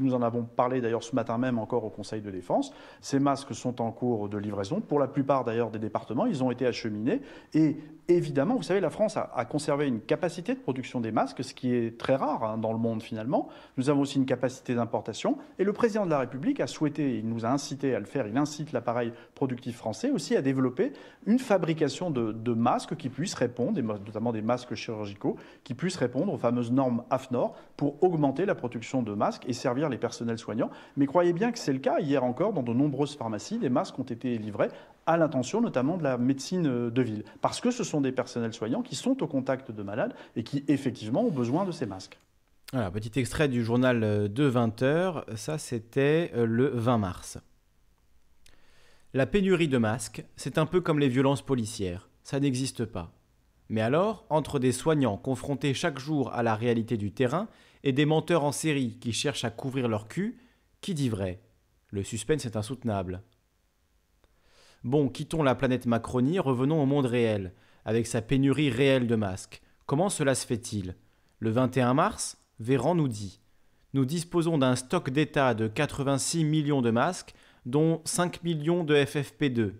nous en avons parlé d'ailleurs ce matin même encore au Conseil de défense. Ces masques sont en cours de livraison. Pour la plupart d'ailleurs des départements, ils ont été acheminés. Et évidemment, vous savez, la France a, conservé une capacité de production des masques, ce qui est très rare hein, dans le monde finalement. Nous avons aussi une capacité d'importation. Et le président de la République a souhaité, il nous a incité à le faire, il incite l'appareil productif français aussi a développé une fabrication de, masques qui puissent répondre, notamment des masques chirurgicaux, qui puissent répondre aux fameuses normes AFNOR pour augmenter la production de masques et servir les personnels soignants. Mais croyez bien que c'est le cas. Hier encore, dans de nombreuses pharmacies, des masques ont été livrés à l'intention notamment de la médecine de ville, parce que ce sont des personnels soignants qui sont au contact de malades et qui effectivement ont besoin de ces masques. Voilà, petit extrait du journal de 20h, ça c'était euh, le 20 mars. La pénurie de masques, c'est un peu comme les violences policières, ça n'existe pas. Mais alors, entre des soignants confrontés chaque jour à la réalité du terrain et des menteurs en série qui cherchent à couvrir leur cul, qui dit vrai Le suspense est insoutenable. Bon, quittons la planète Macronie, revenons au monde réel, avec sa pénurie réelle de masques. Comment cela se fait-il Le 21 mars, Véran nous dit Nous disposons d'un stock d'État de 86 millions de masques dont 5 millions de FFP2.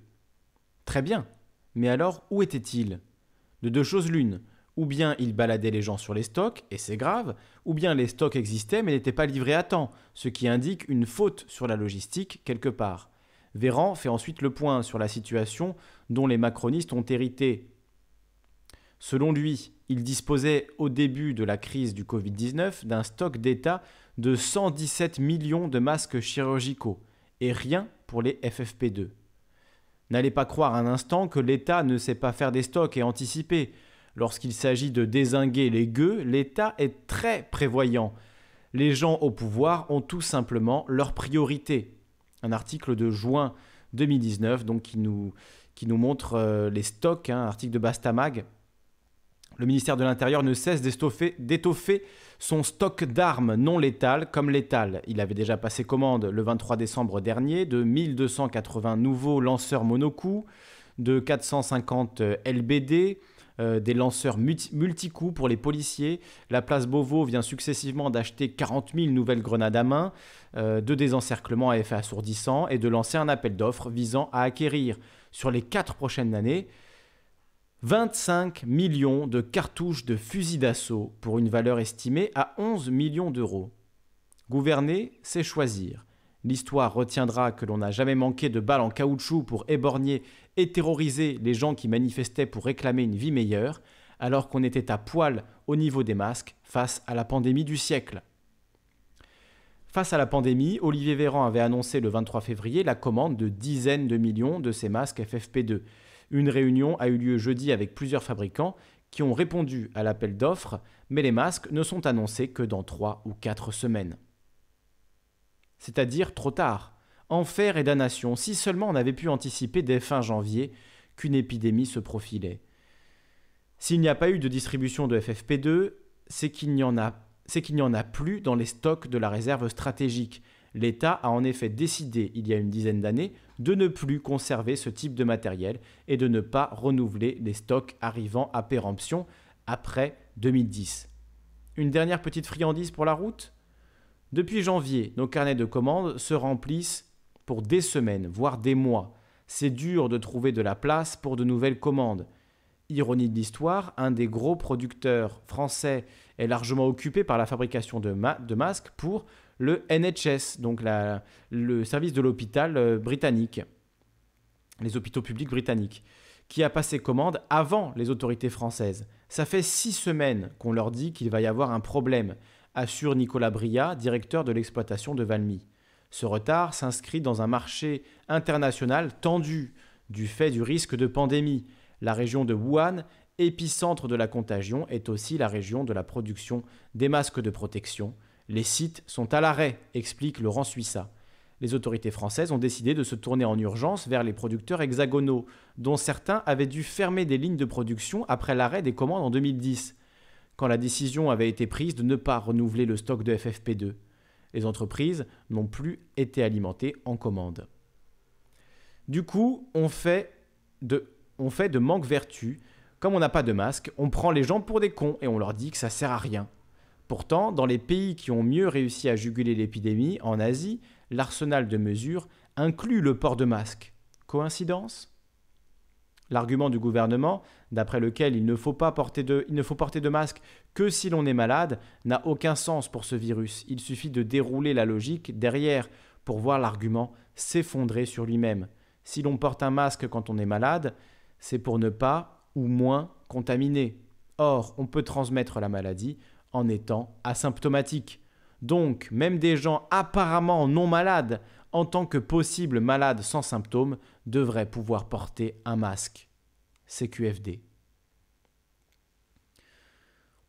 Très bien, mais alors où était-il De deux choses l'une, ou bien il baladait les gens sur les stocks, et c'est grave, ou bien les stocks existaient mais n'étaient pas livrés à temps, ce qui indique une faute sur la logistique quelque part. Véran fait ensuite le point sur la situation dont les macronistes ont hérité. Selon lui, il disposait au début de la crise du Covid-19 d'un stock d'État de 117 millions de masques chirurgicaux et rien pour les FFP2. N'allez pas croire un instant que l'État ne sait pas faire des stocks et anticiper. Lorsqu'il s'agit de désinguer les gueux, l'État est très prévoyant. Les gens au pouvoir ont tout simplement leurs priorités. Un article de juin 2019 donc, qui, nous, qui nous montre euh, les stocks, un hein, article de Bastamag. Le ministère de l'Intérieur ne cesse d'étoffer son stock d'armes non létales comme létales. Il avait déjà passé commande le 23 décembre dernier de 1280 nouveaux lanceurs monocoups, de 450 euh, LBD, euh, des lanceurs multicoups pour les policiers. La place Beauvau vient successivement d'acheter 40 000 nouvelles grenades à main, euh, de désencerclement à effet assourdissant et de lancer un appel d'offres visant à acquérir, sur les 4 prochaines années, 25 millions de cartouches de fusils d'assaut pour une valeur estimée à 11 millions d'euros. Gouverner, c'est choisir. L'histoire retiendra que l'on n'a jamais manqué de balles en caoutchouc pour éborgner et terroriser les gens qui manifestaient pour réclamer une vie meilleure, alors qu'on était à poil au niveau des masques face à la pandémie du siècle. Face à la pandémie, Olivier Véran avait annoncé le 23 février la commande de dizaines de millions de ces masques FFP2. Une réunion a eu lieu jeudi avec plusieurs fabricants qui ont répondu à l'appel d'offres, mais les masques ne sont annoncés que dans trois ou quatre semaines. C'est-à-dire trop tard. Enfer et damnation, si seulement on avait pu anticiper dès fin janvier qu'une épidémie se profilait. S'il n'y a pas eu de distribution de FFP2, c'est qu'il n'y en a plus dans les stocks de la réserve stratégique. L'État a en effet décidé, il y a une dizaine d'années, de ne plus conserver ce type de matériel et de ne pas renouveler les stocks arrivant à péremption après 2010. Une dernière petite friandise pour la route Depuis janvier, nos carnets de commandes se remplissent pour des semaines, voire des mois. C'est dur de trouver de la place pour de nouvelles commandes. Ironie de l'histoire, un des gros producteurs français est largement occupé par la fabrication de, de masques pour le NHS, donc le service de l'hôpital euh, britannique, les hôpitaux publics britanniques, qui a passé commande avant les autorités françaises. Ça fait six semaines qu'on leur dit qu'il va y avoir un problème, assure Nicolas Bria, directeur de l'exploitation de Valmy. Ce retard s'inscrit dans un marché international tendu du fait du risque de pandémie. La région de Wuhan, épicentre de la contagion, est aussi la région de la production des masques de protection, les sites sont à l'arrêt, explique Laurent Suissa. Les autorités françaises ont décidé de se tourner en urgence vers les producteurs hexagonaux, dont certains avaient dû fermer des lignes de production après l'arrêt des commandes en 2010, quand la décision avait été prise de ne pas renouveler le stock de FFP2. Les entreprises n'ont plus été alimentées en commandes. Du coup, on fait de, manque vertu. Comme on n'a pas de masque, on prend les gens pour des cons et on leur dit que ça sert à rien. Pourtant, dans les pays qui ont mieux réussi à juguler l'épidémie, en Asie, l'arsenal de mesures inclut le port de masque. Coïncidence L'argument du gouvernement, d'après lequel il ne, faut pas porter de, il ne faut porter de masque que si l'on est malade, n'a aucun sens pour ce virus. Il suffit de dérouler la logique derrière pour voir l'argument s'effondrer sur lui-même. Si l'on porte un masque quand on est malade, c'est pour ne pas ou moins contaminer. Or, on peut transmettre la maladie en étant asymptomatiques. Donc, même des gens apparemment non malades, en tant que possibles malades sans symptômes, devraient pouvoir porter un masque. CQFD.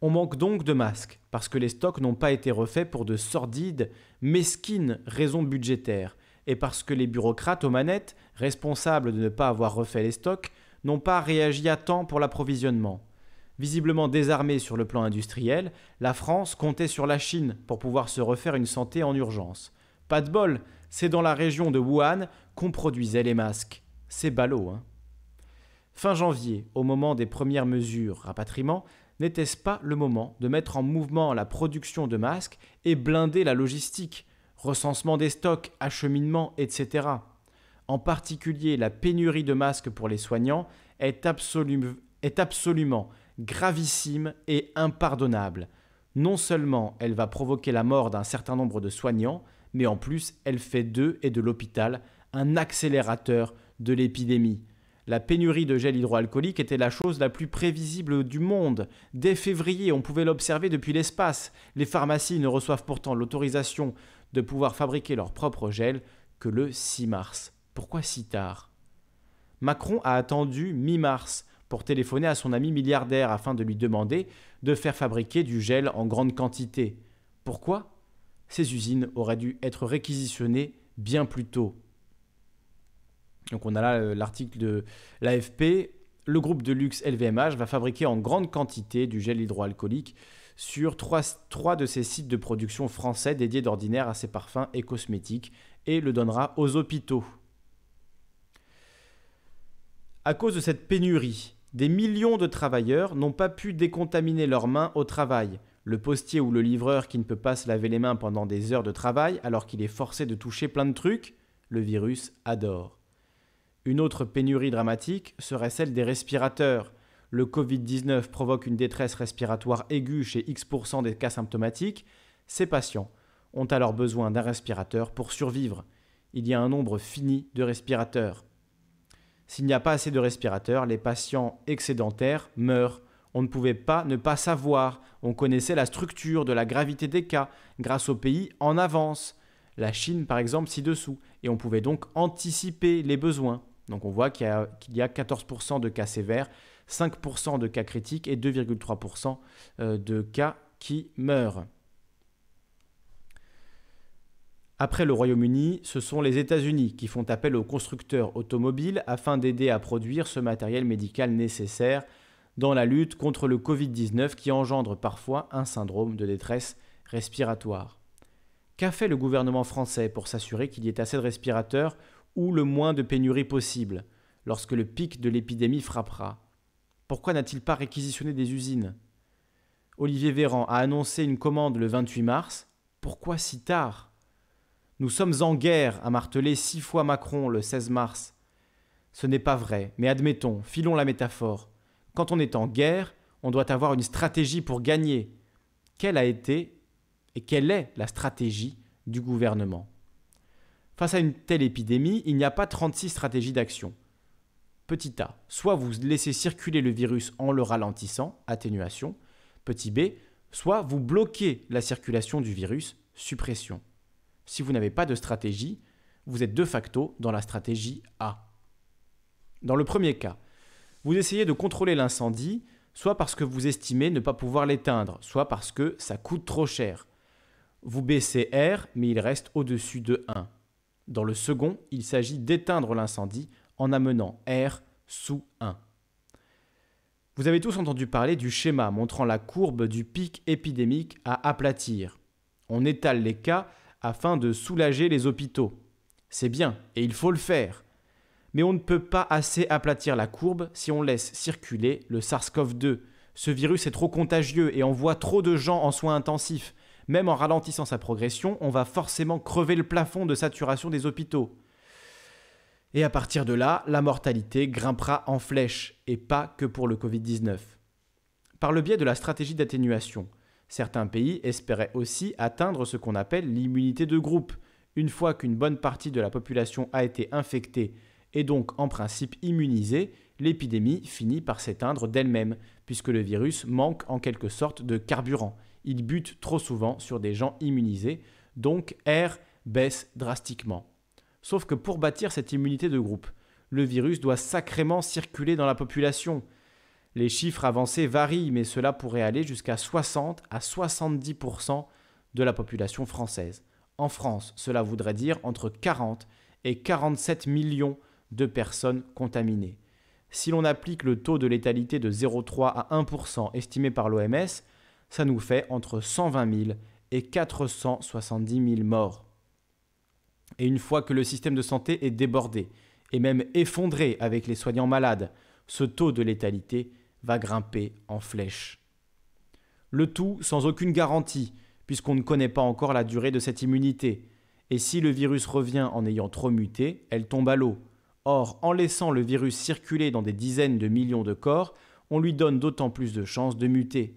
On manque donc de masques, parce que les stocks n'ont pas été refaits pour de sordides, mesquines raisons budgétaires, et parce que les bureaucrates aux manettes, responsables de ne pas avoir refait les stocks, n'ont pas réagi à temps pour l'approvisionnement. Visiblement désarmée sur le plan industriel, la France comptait sur la Chine pour pouvoir se refaire une santé en urgence. Pas de bol, c'est dans la région de Wuhan qu'on produisait les masques. C'est ballot, hein Fin janvier, au moment des premières mesures rapatriement, n'était-ce pas le moment de mettre en mouvement la production de masques et blinder la logistique Recensement des stocks, acheminement, etc. En particulier, la pénurie de masques pour les soignants est, est absolument gravissime et impardonnable. Non seulement elle va provoquer la mort d'un certain nombre de soignants, mais en plus elle fait d'eux et de l'hôpital un accélérateur de l'épidémie. La pénurie de gel hydroalcoolique était la chose la plus prévisible du monde. Dès février, on pouvait l'observer depuis l'espace. Les pharmacies ne reçoivent pourtant l'autorisation de pouvoir fabriquer leur propre gel que le 6 mars. Pourquoi si tard Macron a attendu mi-mars pour téléphoner à son ami milliardaire afin de lui demander de faire fabriquer du gel en grande quantité. Pourquoi Ces usines auraient dû être réquisitionnées bien plus tôt. Donc on a là euh, l'article de l'AFP. Le groupe de luxe LVMH va fabriquer en grande quantité du gel hydroalcoolique sur trois, de ses sites de production français dédiés d'ordinaire à ses parfums et cosmétiques et le donnera aux hôpitaux. À cause de cette pénurie, des millions de travailleurs n'ont pas pu décontaminer leurs mains au travail. Le postier ou le livreur qui ne peut pas se laver les mains pendant des heures de travail alors qu'il est forcé de toucher plein de trucs, le virus adore. Une autre pénurie dramatique serait celle des respirateurs. Le Covid-19 provoque une détresse respiratoire aiguë chez X% des cas symptomatiques. Ces patients ont alors besoin d'un respirateur pour survivre. Il y a un nombre fini de respirateurs. S'il n'y a pas assez de respirateurs, les patients excédentaires meurent. On ne pouvait pas ne pas savoir, on connaissait la structure de la gravité des cas grâce aux pays en avance, la Chine par exemple ci-dessous, et on pouvait donc anticiper les besoins. Donc on voit qu'il y a, 14% de cas sévères, 5% de cas critiques et 2,3% euh, de cas qui meurent. Après le Royaume-Uni, ce sont les États-Unis qui font appel aux constructeurs automobiles afin d'aider à produire ce matériel médical nécessaire dans la lutte contre le Covid-19 qui engendre parfois un syndrome de détresse respiratoire. Qu'a fait le gouvernement français pour s'assurer qu'il y ait assez de respirateurs ou le moins de pénuries possible lorsque le pic de l'épidémie frappera Pourquoi n'a-t-il pas réquisitionné des usines Olivier Véran a annoncé une commande le 28 mars. Pourquoi si tard nous sommes en guerre, a martelé six fois Macron le 16 mars. Ce n'est pas vrai, mais admettons, filons la métaphore. Quand on est en guerre, on doit avoir une stratégie pour gagner. Quelle a été et quelle est la stratégie du gouvernement Face à une telle épidémie, il n'y a pas 36 stratégies d'action. Petit a, soit vous laissez circuler le virus en le ralentissant, atténuation. Petit b, soit vous bloquez la circulation du virus, suppression. Si vous n'avez pas de stratégie, vous êtes de facto dans la stratégie A. Dans le premier cas, vous essayez de contrôler l'incendie, soit parce que vous estimez ne pas pouvoir l'éteindre, soit parce que ça coûte trop cher. Vous baissez R, mais il reste au-dessus de 1. Dans le second, il s'agit d'éteindre l'incendie en amenant R sous 1. Vous avez tous entendu parler du schéma montrant la courbe du pic épidémique à aplatir. On étale les cas afin de soulager les hôpitaux. C'est bien, et il faut le faire. Mais on ne peut pas assez aplatir la courbe si on laisse circuler le SARS-CoV-2. Ce virus est trop contagieux et envoie trop de gens en soins intensifs. Même en ralentissant sa progression, on va forcément crever le plafond de saturation des hôpitaux. Et à partir de là, la mortalité grimpera en flèche, et pas que pour le Covid-19. Par le biais de la stratégie d'atténuation, Certains pays espéraient aussi atteindre ce qu'on appelle l'immunité de groupe, une fois qu'une bonne partie de la population a été infectée et donc en principe immunisée, l'épidémie finit par s'éteindre d'elle-même, puisque le virus manque en quelque sorte de carburant. Il bute trop souvent sur des gens immunisés, donc R baisse drastiquement. Sauf que pour bâtir cette immunité de groupe, le virus doit sacrément circuler dans la population, les chiffres avancés varient, mais cela pourrait aller jusqu'à 60 à 70% de la population française. En France, cela voudrait dire entre 40 et 47 millions de personnes contaminées. Si l'on applique le taux de létalité de 0,3 à 1% estimé par l'OMS, ça nous fait entre 120 000 et 470 000 morts. Et une fois que le système de santé est débordé, et même effondré avec les soignants malades, ce taux de létalité va grimper en flèche. Le tout sans aucune garantie, puisqu'on ne connaît pas encore la durée de cette immunité. Et si le virus revient en ayant trop muté, elle tombe à l'eau. Or, en laissant le virus circuler dans des dizaines de millions de corps, on lui donne d'autant plus de chances de muter.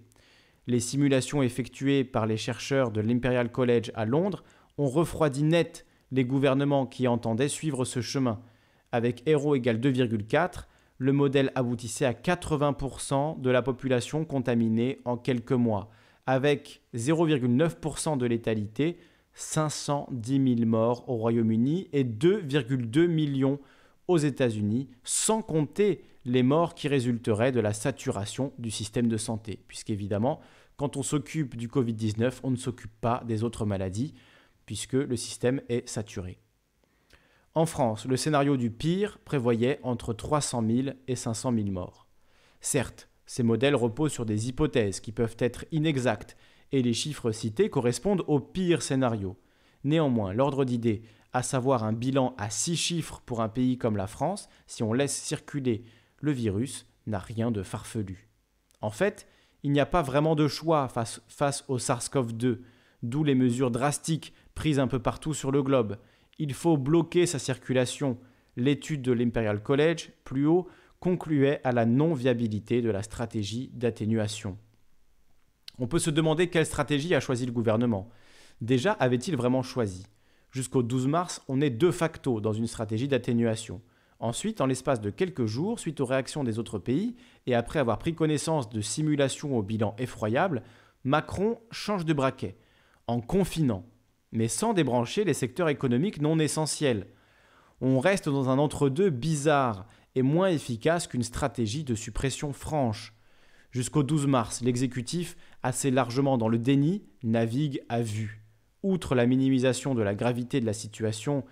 Les simulations effectuées par les chercheurs de l'Imperial College à Londres ont refroidi net les gouvernements qui entendaient suivre ce chemin. Avec héros égale 2,4, le modèle aboutissait à 80% de la population contaminée en quelques mois, avec 0,9% de létalité, 510 000 morts au Royaume-Uni et 2,2 millions aux États-Unis, sans compter les morts qui résulteraient de la saturation du système de santé, puisqu'évidemment, quand on s'occupe du Covid-19, on ne s'occupe pas des autres maladies, puisque le système est saturé. En France, le scénario du pire prévoyait entre 300 000 et 500 000 morts. Certes, ces modèles reposent sur des hypothèses qui peuvent être inexactes, et les chiffres cités correspondent au pire scénario. Néanmoins, l'ordre d'idée, à savoir un bilan à 6 chiffres pour un pays comme la France, si on laisse circuler le virus, n'a rien de farfelu. En fait, il n'y a pas vraiment de choix face, face au SARS-CoV-2, d'où les mesures drastiques prises un peu partout sur le globe, il faut bloquer sa circulation. L'étude de l'Imperial College, plus haut, concluait à la non-viabilité de la stratégie d'atténuation. On peut se demander quelle stratégie a choisi le gouvernement. Déjà, avait-il vraiment choisi Jusqu'au 12 mars, on est de facto dans une stratégie d'atténuation. Ensuite, en l'espace de quelques jours, suite aux réactions des autres pays, et après avoir pris connaissance de simulations au bilan effroyable, Macron change de braquet, en confinant, mais sans débrancher les secteurs économiques non essentiels. On reste dans un entre-deux bizarre et moins efficace qu'une stratégie de suppression franche. Jusqu'au 12 mars, l'exécutif, assez largement dans le déni, navigue à vue. Outre la minimisation de la gravité de la situation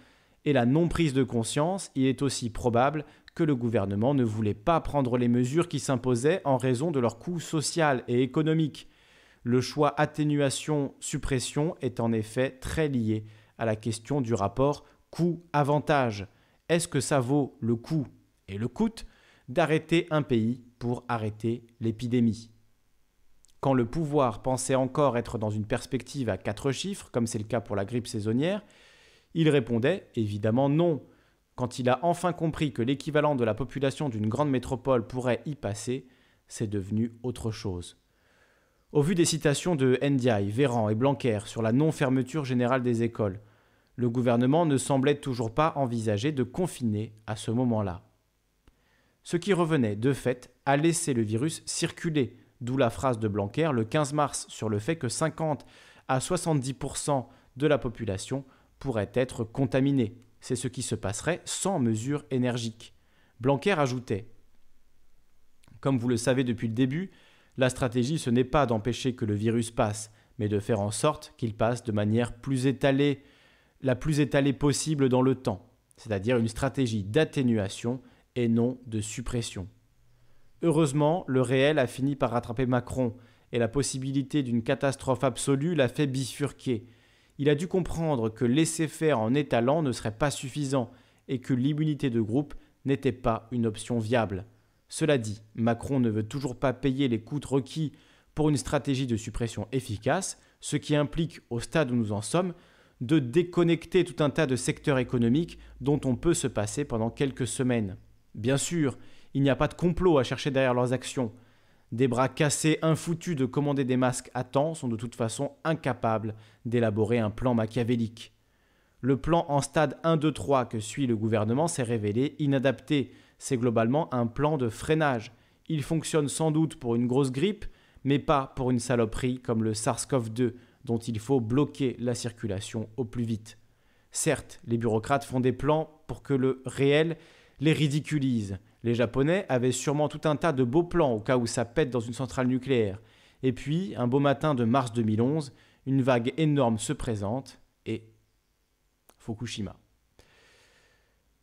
et la non-prise de conscience, il est aussi probable que le gouvernement ne voulait pas prendre les mesures qui s'imposaient en raison de leur coût social et économique. Le choix atténuation-suppression est en effet très lié à la question du rapport coût-avantage. Est-ce que ça vaut le coût et le coût d'arrêter un pays pour arrêter l'épidémie Quand le pouvoir pensait encore être dans une perspective à quatre chiffres, comme c'est le cas pour la grippe saisonnière, il répondait évidemment non. Quand il a enfin compris que l'équivalent de la population d'une grande métropole pourrait y passer, c'est devenu autre chose. Au vu des citations de Ndiaye, Véran et Blanquer sur la non-fermeture générale des écoles, le gouvernement ne semblait toujours pas envisager de confiner à ce moment-là. Ce qui revenait, de fait, à laisser le virus circuler, d'où la phrase de Blanquer le 15 mars sur le fait que 50 à 70% de la population pourrait être contaminée. C'est ce qui se passerait sans mesure énergique. Blanquer ajoutait Comme vous le savez depuis le début, la stratégie, ce n'est pas d'empêcher que le virus passe, mais de faire en sorte qu'il passe de manière plus étalée, la plus étalée possible dans le temps, c'est-à-dire une stratégie d'atténuation et non de suppression. Heureusement, le réel a fini par rattraper Macron, et la possibilité d'une catastrophe absolue l'a fait bifurquer. Il a dû comprendre que laisser faire en étalant ne serait pas suffisant, et que l'immunité de groupe n'était pas une option viable. Cela dit, Macron ne veut toujours pas payer les coûts requis pour une stratégie de suppression efficace, ce qui implique, au stade où nous en sommes, de déconnecter tout un tas de secteurs économiques dont on peut se passer pendant quelques semaines. Bien sûr, il n'y a pas de complot à chercher derrière leurs actions. Des bras cassés, infoutus de commander des masques à temps sont de toute façon incapables d'élaborer un plan machiavélique. Le plan en stade 1, 2, 3 que suit le gouvernement s'est révélé inadapté c'est globalement un plan de freinage. Il fonctionne sans doute pour une grosse grippe, mais pas pour une saloperie comme le SARS-CoV-2, dont il faut bloquer la circulation au plus vite. Certes, les bureaucrates font des plans pour que le réel les ridiculise. Les Japonais avaient sûrement tout un tas de beaux plans au cas où ça pète dans une centrale nucléaire. Et puis, un beau matin de mars 2011, une vague énorme se présente et Fukushima.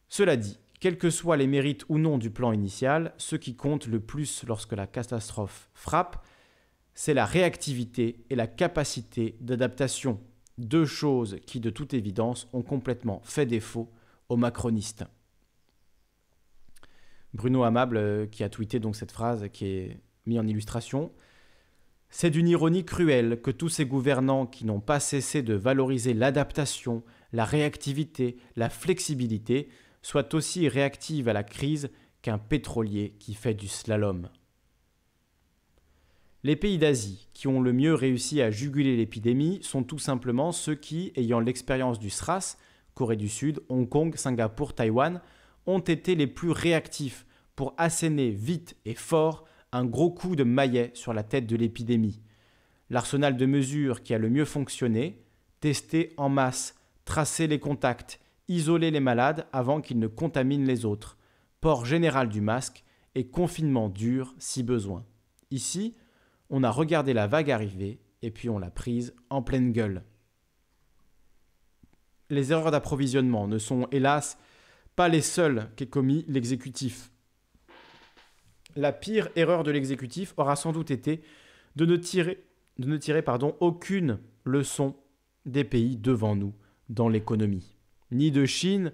Cela dit, quels que soient les mérites ou non du plan initial, ce qui compte le plus lorsque la catastrophe frappe, c'est la réactivité et la capacité d'adaptation, deux choses qui de toute évidence ont complètement fait défaut aux macronistes. Bruno Amable euh, qui a tweeté donc cette phrase qui est mise en illustration. C'est d'une ironie cruelle que tous ces gouvernants qui n'ont pas cessé de valoriser l'adaptation, la réactivité, la flexibilité soit aussi réactive à la crise qu'un pétrolier qui fait du slalom. Les pays d'Asie qui ont le mieux réussi à juguler l'épidémie sont tout simplement ceux qui, ayant l'expérience du SRAS, Corée du Sud, Hong Kong, Singapour, Taïwan, ont été les plus réactifs pour asséner vite et fort un gros coup de maillet sur la tête de l'épidémie. L'arsenal de mesures qui a le mieux fonctionné, tester en masse, tracer les contacts, isoler les malades avant qu'ils ne contaminent les autres, port général du masque et confinement dur si besoin. Ici, on a regardé la vague arriver et puis on l'a prise en pleine gueule. Les erreurs d'approvisionnement ne sont hélas pas les seules qu'ait commis l'exécutif. La pire erreur de l'exécutif aura sans doute été de ne tirer, de ne tirer pardon, aucune leçon des pays devant nous dans l'économie ni de Chine,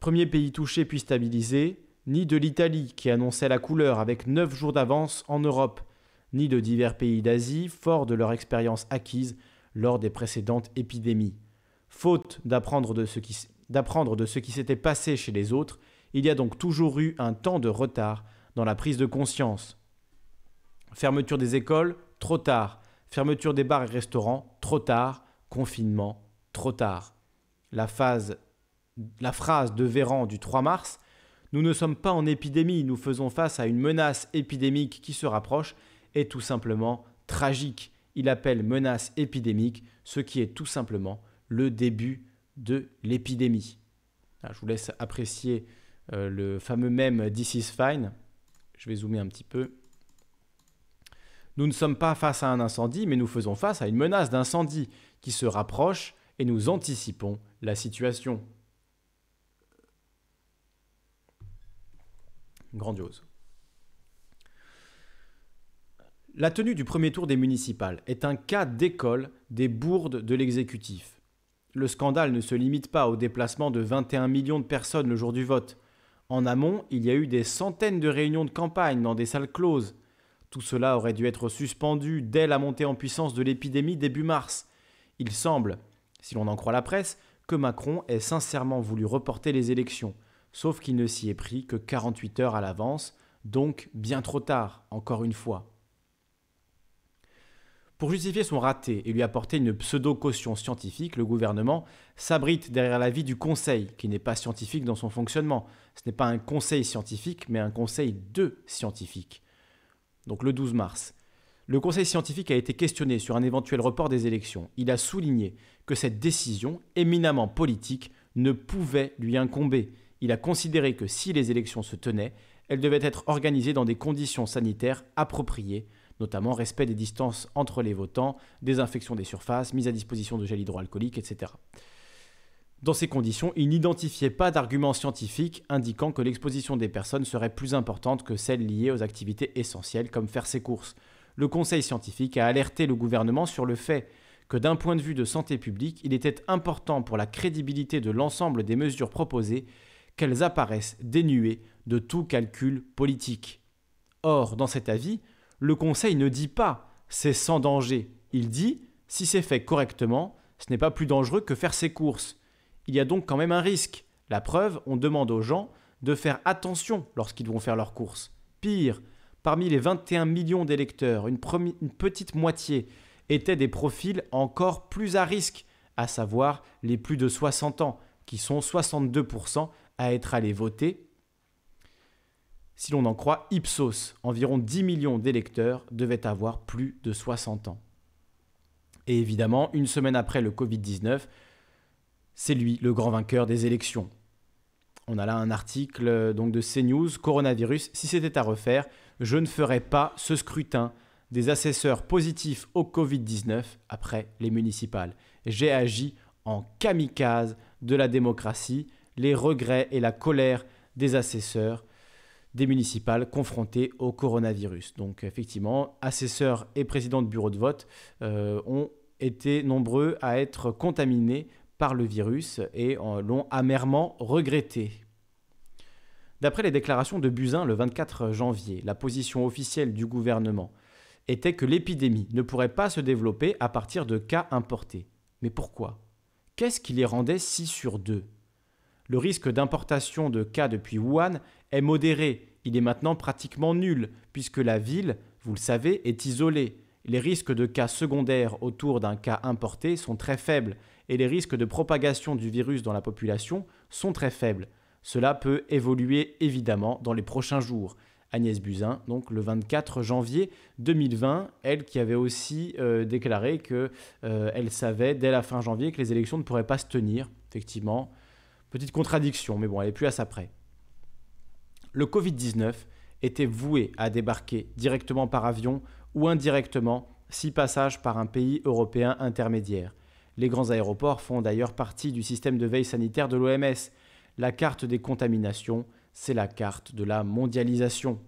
premier pays touché puis stabilisé, ni de l'Italie qui annonçait la couleur avec 9 jours d'avance en Europe, ni de divers pays d'Asie forts de leur expérience acquise lors des précédentes épidémies. Faute d'apprendre de ce qui d'apprendre de ce qui s'était passé chez les autres, il y a donc toujours eu un temps de retard dans la prise de conscience. Fermeture des écoles, trop tard. Fermeture des bars et restaurants, trop tard. Confinement, trop tard la, phrase de Véran du 3 mars, nous ne sommes pas en épidémie, nous faisons face à une menace épidémique qui se rapproche, est tout simplement tragique. Il appelle menace épidémique ce qui est tout simplement le début de l'épidémie. Ah, je vous laisse apprécier euh, le fameux mème This is fine. Je vais zoomer un petit peu. Nous ne sommes pas face à un incendie, mais nous faisons face à une menace d'incendie qui se rapproche et nous anticipons la situation. Grandiose. La tenue du premier tour des municipales est un cas d'école des bourdes de l'exécutif. Le scandale ne se limite pas au déplacement de 21 millions de personnes le jour du vote. En amont, il y a eu des centaines de réunions de campagne dans des salles closes. Tout cela aurait dû être suspendu dès la montée en puissance de l'épidémie début mars. Il semble si l'on en croit la presse, que Macron ait sincèrement voulu reporter les élections, sauf qu'il ne s'y est pris que 48 heures à l'avance, donc bien trop tard, encore une fois. Pour justifier son raté et lui apporter une pseudo-caution scientifique, le gouvernement s'abrite derrière l'avis du Conseil, qui n'est pas scientifique dans son fonctionnement. Ce n'est pas un conseil scientifique, mais un conseil de scientifiques. Donc le 12 mars, le Conseil scientifique a été questionné sur un éventuel report des élections. Il a souligné que cette décision, éminemment politique, ne pouvait lui incomber. Il a considéré que si les élections se tenaient, elles devaient être organisées dans des conditions sanitaires appropriées, notamment respect des distances entre les votants, désinfection des surfaces, mise à disposition de gel hydroalcoolique, etc. Dans ces conditions, il n'identifiait pas d'arguments scientifiques indiquant que l'exposition des personnes serait plus importante que celle liée aux activités essentielles comme faire ses courses, le Conseil scientifique a alerté le gouvernement sur le fait que d'un point de vue de santé publique, il était important pour la crédibilité de l'ensemble des mesures proposées qu'elles apparaissent dénuées de tout calcul politique. Or, dans cet avis, le Conseil ne dit pas c'est sans danger, il dit si c'est fait correctement, ce n'est pas plus dangereux que faire ses courses. Il y a donc quand même un risque. La preuve, on demande aux gens de faire attention lorsqu'ils vont faire leurs courses. Pire, Parmi les 21 millions d'électeurs, une, petite moitié étaient des profils encore plus à risque, à savoir les plus de 60 ans, qui sont 62% à être allés voter. Si l'on en croit Ipsos, environ 10 millions d'électeurs devaient avoir plus de 60 ans. Et évidemment, une semaine après le Covid-19, c'est lui le grand vainqueur des élections. On a là un article euh, donc de CNews, Coronavirus, si c'était à refaire, je ne ferai pas ce scrutin des assesseurs positifs au Covid-19 après les municipales. J'ai agi en kamikaze de la démocratie, les regrets et la colère des assesseurs des municipales confrontés au coronavirus. Donc effectivement, assesseurs et présidents de bureaux de vote euh, ont été nombreux à être contaminés par le virus et l'ont amèrement regretté. D'après les déclarations de Buzyn le 24 janvier, la position officielle du gouvernement était que l'épidémie ne pourrait pas se développer à partir de cas importés. Mais pourquoi Qu'est-ce qui les rendait 6 sur deux Le risque d'importation de cas depuis Wuhan est modéré, il est maintenant pratiquement nul, puisque la ville, vous le savez, est isolée. Les risques de cas secondaires autour d'un cas importé sont très faibles, et les risques de propagation du virus dans la population sont très faibles. Cela peut évoluer évidemment dans les prochains jours. Agnès Buzyn, donc le 24 janvier 2020, elle qui avait aussi euh, déclaré qu'elle euh, savait dès la fin janvier que les élections ne pourraient pas se tenir. Effectivement, petite contradiction, mais bon, elle n'est plus à sa près. Le Covid-19 était voué à débarquer directement par avion ou indirectement si passage par un pays européen intermédiaire. Les grands aéroports font d'ailleurs partie du système de veille sanitaire de l'OMS la carte des contaminations, c'est la carte de la mondialisation.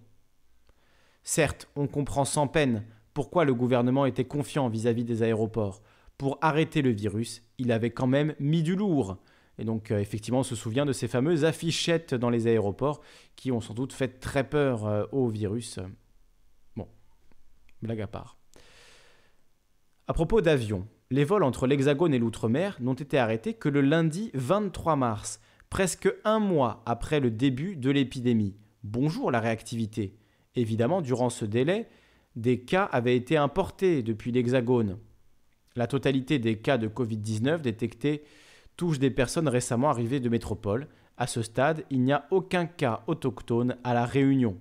Certes, on comprend sans peine pourquoi le gouvernement était confiant vis-à-vis des aéroports. Pour arrêter le virus, il avait quand même mis du lourd. Et donc euh, effectivement, on se souvient de ces fameuses affichettes dans les aéroports qui ont sans doute fait très peur euh, au virus. Bon, blague à part. À propos d'avions, les vols entre l'Hexagone et l'Outre-mer n'ont été arrêtés que le lundi 23 mars, presque un mois après le début de l'épidémie. Bonjour la réactivité. Évidemment, durant ce délai, des cas avaient été importés depuis l'Hexagone. La totalité des cas de Covid-19 détectés touche des personnes récemment arrivées de métropole. À ce stade, il n'y a aucun cas autochtone à la Réunion.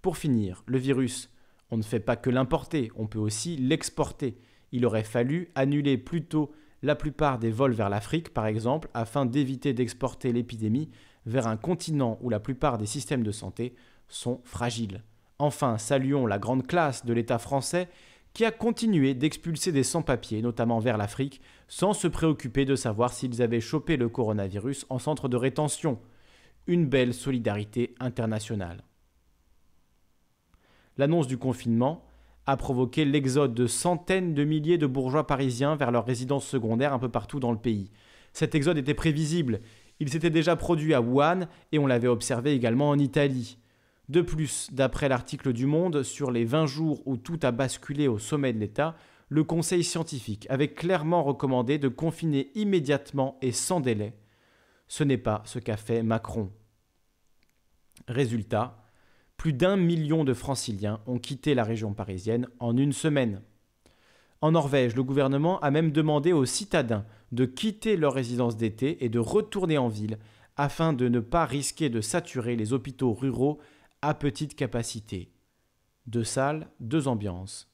Pour finir, le virus, on ne fait pas que l'importer, on peut aussi l'exporter. Il aurait fallu annuler plus tôt la plupart des vols vers l'Afrique, par exemple, afin d'éviter d'exporter l'épidémie vers un continent où la plupart des systèmes de santé sont fragiles. Enfin, saluons la grande classe de l'État français qui a continué d'expulser des sans-papiers, notamment vers l'Afrique, sans se préoccuper de savoir s'ils avaient chopé le coronavirus en centre de rétention. Une belle solidarité internationale. L'annonce du confinement a provoqué l'exode de centaines de milliers de bourgeois parisiens vers leurs résidences secondaires un peu partout dans le pays. Cet exode était prévisible, il s'était déjà produit à Wuhan et on l'avait observé également en Italie. De plus, d'après l'article du Monde, sur les 20 jours où tout a basculé au sommet de l'État, le Conseil scientifique avait clairement recommandé de confiner immédiatement et sans délai. Ce n'est pas ce qu'a fait Macron. Résultat, plus d'un million de franciliens ont quitté la région parisienne en une semaine. En Norvège, le gouvernement a même demandé aux citadins de quitter leur résidence d'été et de retourner en ville afin de ne pas risquer de saturer les hôpitaux ruraux à petite capacité. Deux salles, deux ambiances.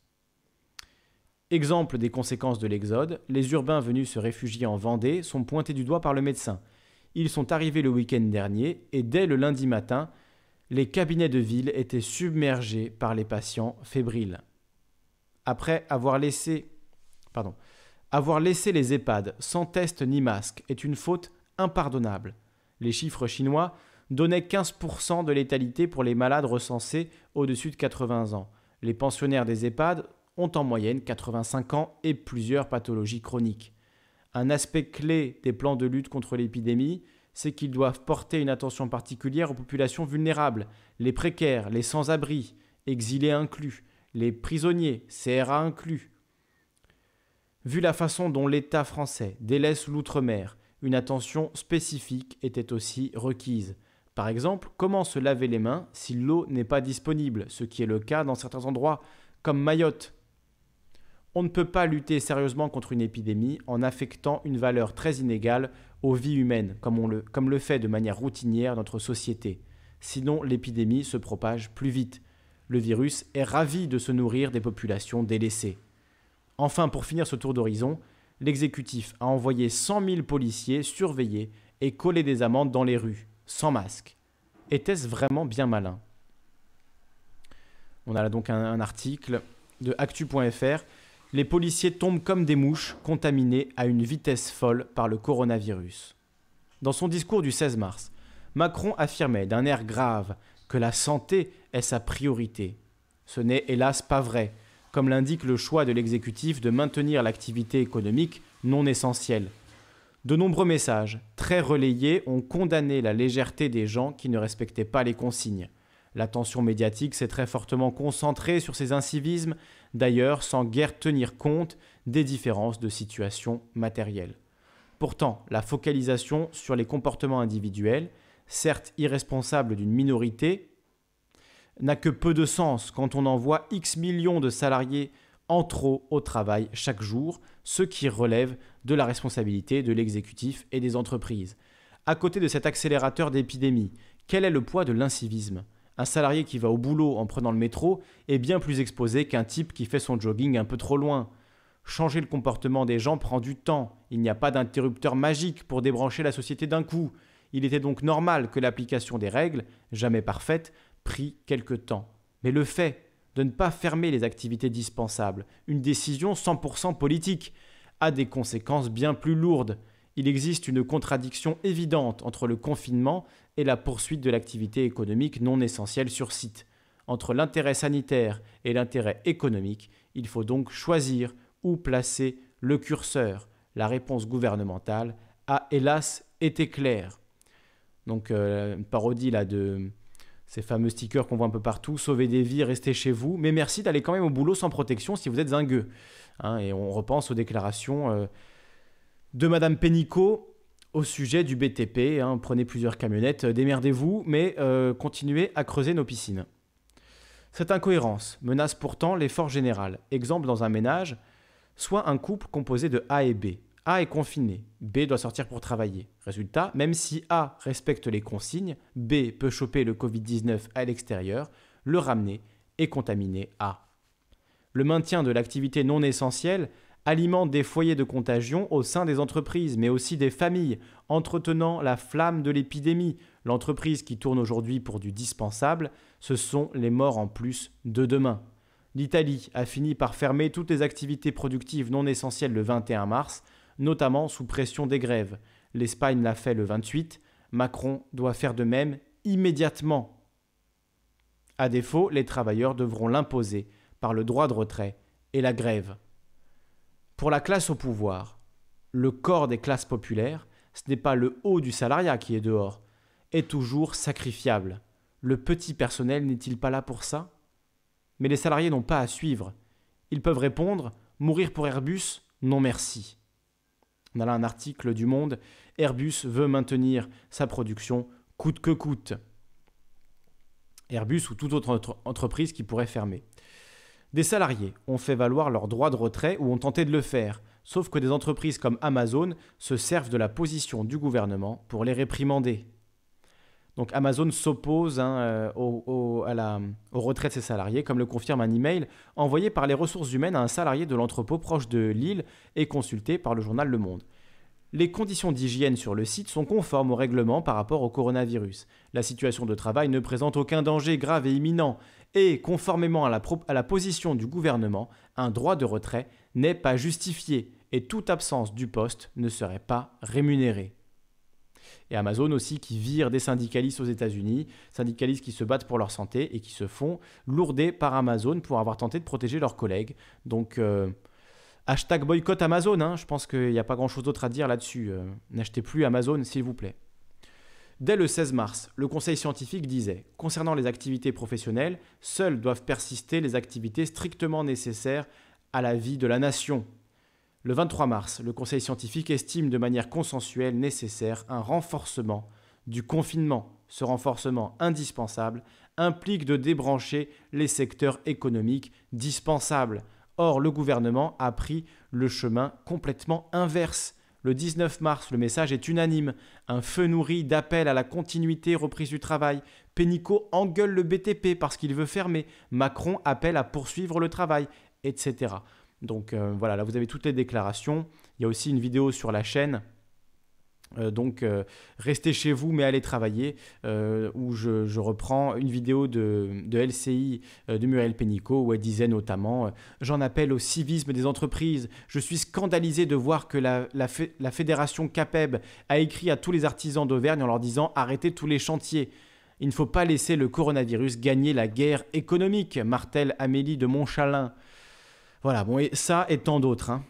Exemple des conséquences de l'exode, les urbains venus se réfugier en Vendée sont pointés du doigt par le médecin. Ils sont arrivés le week-end dernier et dès le lundi matin, les cabinets de ville étaient submergés par les patients fébriles. Après avoir laissé, pardon, avoir laissé les EHPAD sans test ni masque est une faute impardonnable. Les chiffres chinois donnaient 15% de létalité pour les malades recensés au-dessus de 80 ans. Les pensionnaires des EHPAD ont en moyenne 85 ans et plusieurs pathologies chroniques. Un aspect clé des plans de lutte contre l'épidémie c'est qu'ils doivent porter une attention particulière aux populations vulnérables, les précaires, les sans-abri, exilés inclus, les prisonniers, CRA inclus. Vu la façon dont l'État français délaisse l'outre-mer, une attention spécifique était aussi requise. Par exemple, comment se laver les mains si l'eau n'est pas disponible, ce qui est le cas dans certains endroits, comme Mayotte. On ne peut pas lutter sérieusement contre une épidémie en affectant une valeur très inégale aux vies humaines, comme, le, fait de manière routinière notre société. Sinon, l'épidémie se propage plus vite. Le virus est ravi de se nourrir des populations délaissées. Enfin, pour finir ce tour d'horizon, l'exécutif a envoyé 100 000 policiers surveiller et coller des amendes dans les rues, sans masque. Était-ce vraiment bien malin On a là donc un, un article de actu.fr les policiers tombent comme des mouches, contaminés à une vitesse folle par le coronavirus. Dans son discours du 16 mars, Macron affirmait d'un air grave que la santé est sa priorité. Ce n'est hélas pas vrai, comme l'indique le choix de l'exécutif de maintenir l'activité économique non essentielle. De nombreux messages, très relayés, ont condamné la légèreté des gens qui ne respectaient pas les consignes. L'attention médiatique s'est très fortement concentrée sur ces incivismes d'ailleurs sans guère tenir compte des différences de situation matérielle. Pourtant, la focalisation sur les comportements individuels, certes irresponsables d'une minorité, n'a que peu de sens quand on envoie X millions de salariés en trop au travail chaque jour, ce qui relève de la responsabilité de l'exécutif et des entreprises. À côté de cet accélérateur d'épidémie, quel est le poids de l'incivisme un salarié qui va au boulot en prenant le métro est bien plus exposé qu'un type qui fait son jogging un peu trop loin. Changer le comportement des gens prend du temps. Il n'y a pas d'interrupteur magique pour débrancher la société d'un coup. Il était donc normal que l'application des règles, jamais parfaite, prît quelque temps. Mais le fait de ne pas fermer les activités dispensables, une décision 100% politique, a des conséquences bien plus lourdes. Il existe une contradiction évidente entre le confinement et la poursuite de l'activité économique non essentielle sur site. Entre l'intérêt sanitaire et l'intérêt économique, il faut donc choisir où placer le curseur. La réponse gouvernementale a hélas été claire. Donc euh, une parodie là de ces fameux stickers qu'on voit un peu partout, sauver des vies, restez chez vous, mais merci d'aller quand même au boulot sans protection si vous êtes un gueux. Hein, et on repense aux déclarations euh, de Madame Pénicaud au sujet du BTP. Hein, prenez plusieurs camionnettes, euh, démerdez-vous, mais euh, continuez à creuser nos piscines. Cette incohérence menace pourtant l'effort général. Exemple dans un ménage, soit un couple composé de A et B. A est confiné, B doit sortir pour travailler. Résultat, même si A respecte les consignes, B peut choper le Covid-19 à l'extérieur, le ramener et contaminer A. Le maintien de l'activité non essentielle alimente des foyers de contagion au sein des entreprises, mais aussi des familles, entretenant la flamme de l'épidémie. L'entreprise qui tourne aujourd'hui pour du dispensable, ce sont les morts en plus de demain. L'Italie a fini par fermer toutes les activités productives non essentielles le 21 mars, notamment sous pression des grèves. L'Espagne l'a fait le 28, Macron doit faire de même immédiatement. À défaut, les travailleurs devront l'imposer par le droit de retrait et la grève. Pour la classe au pouvoir, le corps des classes populaires, ce n'est pas le haut du salariat qui est dehors, est toujours sacrifiable. Le petit personnel n'est-il pas là pour ça Mais les salariés n'ont pas à suivre. Ils peuvent répondre Mourir pour Airbus Non merci. On a là un article du Monde Airbus veut maintenir sa production coûte que coûte. Airbus ou toute autre entreprise qui pourrait fermer. Des salariés ont fait valoir leur droit de retrait ou ont tenté de le faire, sauf que des entreprises comme Amazon se servent de la position du gouvernement pour les réprimander. Donc Amazon s'oppose hein, euh, au, au retrait de ses salariés, comme le confirme un email envoyé par les ressources humaines à un salarié de l'entrepôt proche de Lille et consulté par le journal Le Monde. Les conditions d'hygiène sur le site sont conformes au règlement par rapport au coronavirus. La situation de travail ne présente aucun danger grave et imminent et conformément à la, à la position du gouvernement, un droit de retrait n'est pas justifié et toute absence du poste ne serait pas rémunérée. Et Amazon aussi qui vire des syndicalistes aux États-Unis, syndicalistes qui se battent pour leur santé et qui se font lourder par Amazon pour avoir tenté de protéger leurs collègues. Donc euh, hashtag boycott Amazon, hein. je pense qu'il n'y a pas grand-chose d'autre à dire là-dessus. Euh, n'achetez plus Amazon s'il vous plaît. Dès le 16 mars, le Conseil scientifique disait Concernant les activités professionnelles, seules doivent persister les activités strictement nécessaires à la vie de la nation. Le 23 mars, le Conseil scientifique estime de manière consensuelle nécessaire un renforcement du confinement. Ce renforcement indispensable implique de débrancher les secteurs économiques dispensables. Or, le gouvernement a pris le chemin complètement inverse. Le 19 mars, le message est unanime. Un feu nourri d'appel à la continuité reprise du travail. Pénicaud engueule le BTP parce qu'il veut fermer. Macron appelle à poursuivre le travail, etc. Donc euh, voilà, là vous avez toutes les déclarations. Il y a aussi une vidéo sur la chaîne euh, donc euh, restez chez vous mais allez travailler euh, je, reprends une vidéo de, LCI de Muriel Pénicaud où elle disait notamment j'en appelle au civisme des entreprises je suis scandalisé de voir que la, la fédération CAPEB a écrit à tous les artisans d'Auvergne en leur disant arrêtez tous les chantiers il ne faut pas laisser le coronavirus gagner la guerre économique Martel Amélie de Montchalin voilà bon et ça et tant d'autres hein.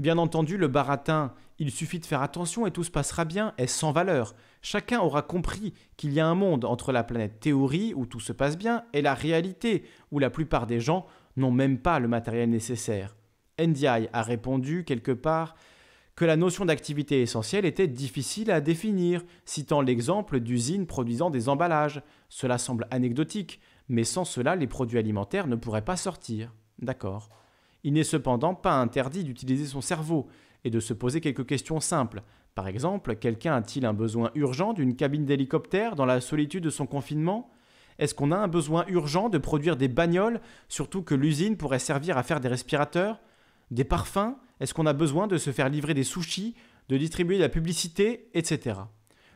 Bien entendu, le baratin, il suffit de faire attention et tout se passera bien, est sans valeur. Chacun aura compris qu'il y a un monde entre la planète théorie où tout se passe bien et la réalité où la plupart des gens n'ont même pas le matériel nécessaire. NDI a répondu quelque part que la notion d'activité essentielle était difficile à définir, citant l'exemple d'usines produisant des emballages. Cela semble anecdotique, mais sans cela les produits alimentaires ne pourraient pas sortir. D'accord il n'est cependant pas interdit d'utiliser son cerveau et de se poser quelques questions simples. Par exemple, quelqu'un a-t-il un besoin urgent d'une cabine d'hélicoptère dans la solitude de son confinement Est-ce qu'on a un besoin urgent de produire des bagnoles, surtout que l'usine pourrait servir à faire des respirateurs Des parfums Est-ce qu'on a besoin de se faire livrer des sushis, de distribuer de la publicité, etc.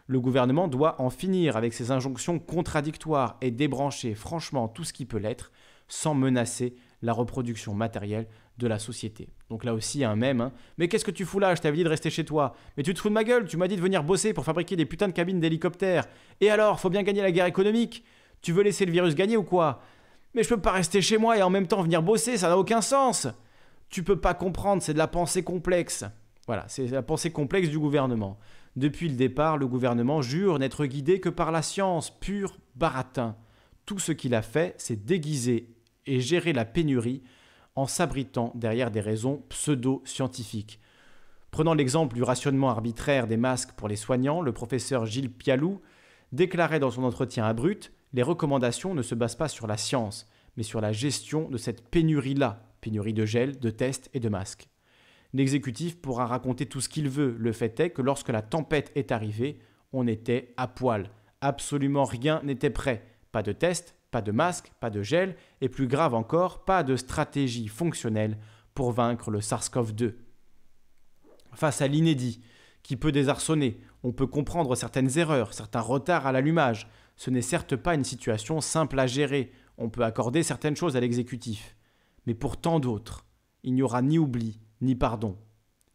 Le gouvernement doit en finir avec ses injonctions contradictoires et débrancher franchement tout ce qui peut l'être, sans menacer la reproduction matérielle de la société. Donc là aussi, il y a un même. Hein. Mais qu'est-ce que tu fous là Je t'avais dit de rester chez toi. Mais tu te fous de ma gueule Tu m'as dit de venir bosser pour fabriquer des putains de cabines d'hélicoptères. Et alors, faut bien gagner la guerre économique Tu veux laisser le virus gagner ou quoi Mais je peux pas rester chez moi et en même temps venir bosser, ça n'a aucun sens Tu peux pas comprendre, c'est de la pensée complexe. Voilà, c'est la pensée complexe du gouvernement. Depuis le départ, le gouvernement jure n'être guidé que par la science, pure baratin. Tout ce qu'il a fait, c'est déguiser et gérer la pénurie en s'abritant derrière des raisons pseudo-scientifiques. Prenant l'exemple du rationnement arbitraire des masques pour les soignants, le professeur Gilles Pialou déclarait dans son entretien à Brut Les recommandations ne se basent pas sur la science, mais sur la gestion de cette pénurie-là, pénurie de gel, de tests et de masques. L'exécutif pourra raconter tout ce qu'il veut, le fait est que lorsque la tempête est arrivée, on était à poil, absolument rien n'était prêt, pas de tests. » Pas de masque, pas de gel, et plus grave encore, pas de stratégie fonctionnelle pour vaincre le SARS-CoV-2. Face à l'inédit, qui peut désarçonner, on peut comprendre certaines erreurs, certains retards à l'allumage. Ce n'est certes pas une situation simple à gérer, on peut accorder certaines choses à l'exécutif. Mais pour tant d'autres, il n'y aura ni oubli, ni pardon.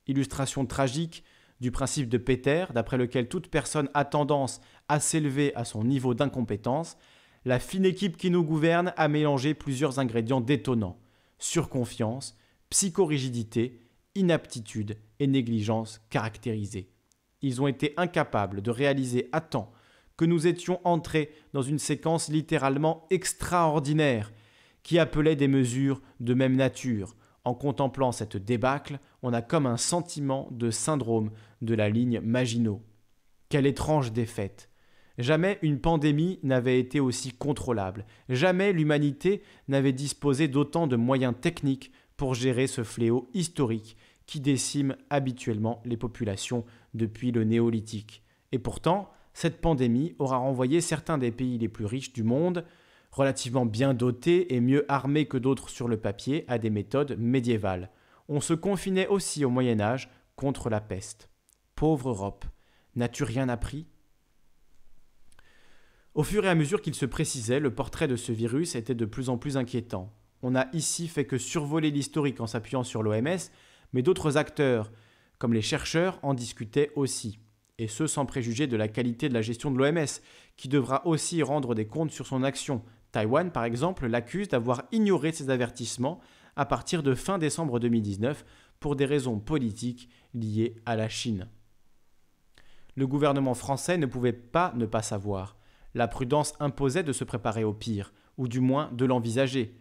Illustration tragique du principe de Peter, d'après lequel toute personne a tendance à s'élever à son niveau d'incompétence, la fine équipe qui nous gouverne a mélangé plusieurs ingrédients détonnants surconfiance, psychorigidité, inaptitude et négligence caractérisées. Ils ont été incapables de réaliser à temps que nous étions entrés dans une séquence littéralement extraordinaire qui appelait des mesures de même nature. En contemplant cette débâcle, on a comme un sentiment de syndrome de la ligne Maginot. Quelle étrange défaite Jamais une pandémie n'avait été aussi contrôlable. Jamais l'humanité n'avait disposé d'autant de moyens techniques pour gérer ce fléau historique qui décime habituellement les populations depuis le néolithique. Et pourtant, cette pandémie aura renvoyé certains des pays les plus riches du monde, relativement bien dotés et mieux armés que d'autres sur le papier, à des méthodes médiévales. On se confinait aussi au Moyen Âge contre la peste. Pauvre Europe, n'as-tu rien appris au fur et à mesure qu'il se précisait, le portrait de ce virus était de plus en plus inquiétant. On a ici fait que survoler l'historique en s'appuyant sur l'OMS, mais d'autres acteurs, comme les chercheurs, en discutaient aussi. Et ce sans préjuger de la qualité de la gestion de l'OMS, qui devra aussi rendre des comptes sur son action. Taïwan, par exemple, l'accuse d'avoir ignoré ses avertissements à partir de fin décembre 2019 pour des raisons politiques liées à la Chine. Le gouvernement français ne pouvait pas ne pas savoir. La prudence imposait de se préparer au pire, ou du moins de l'envisager.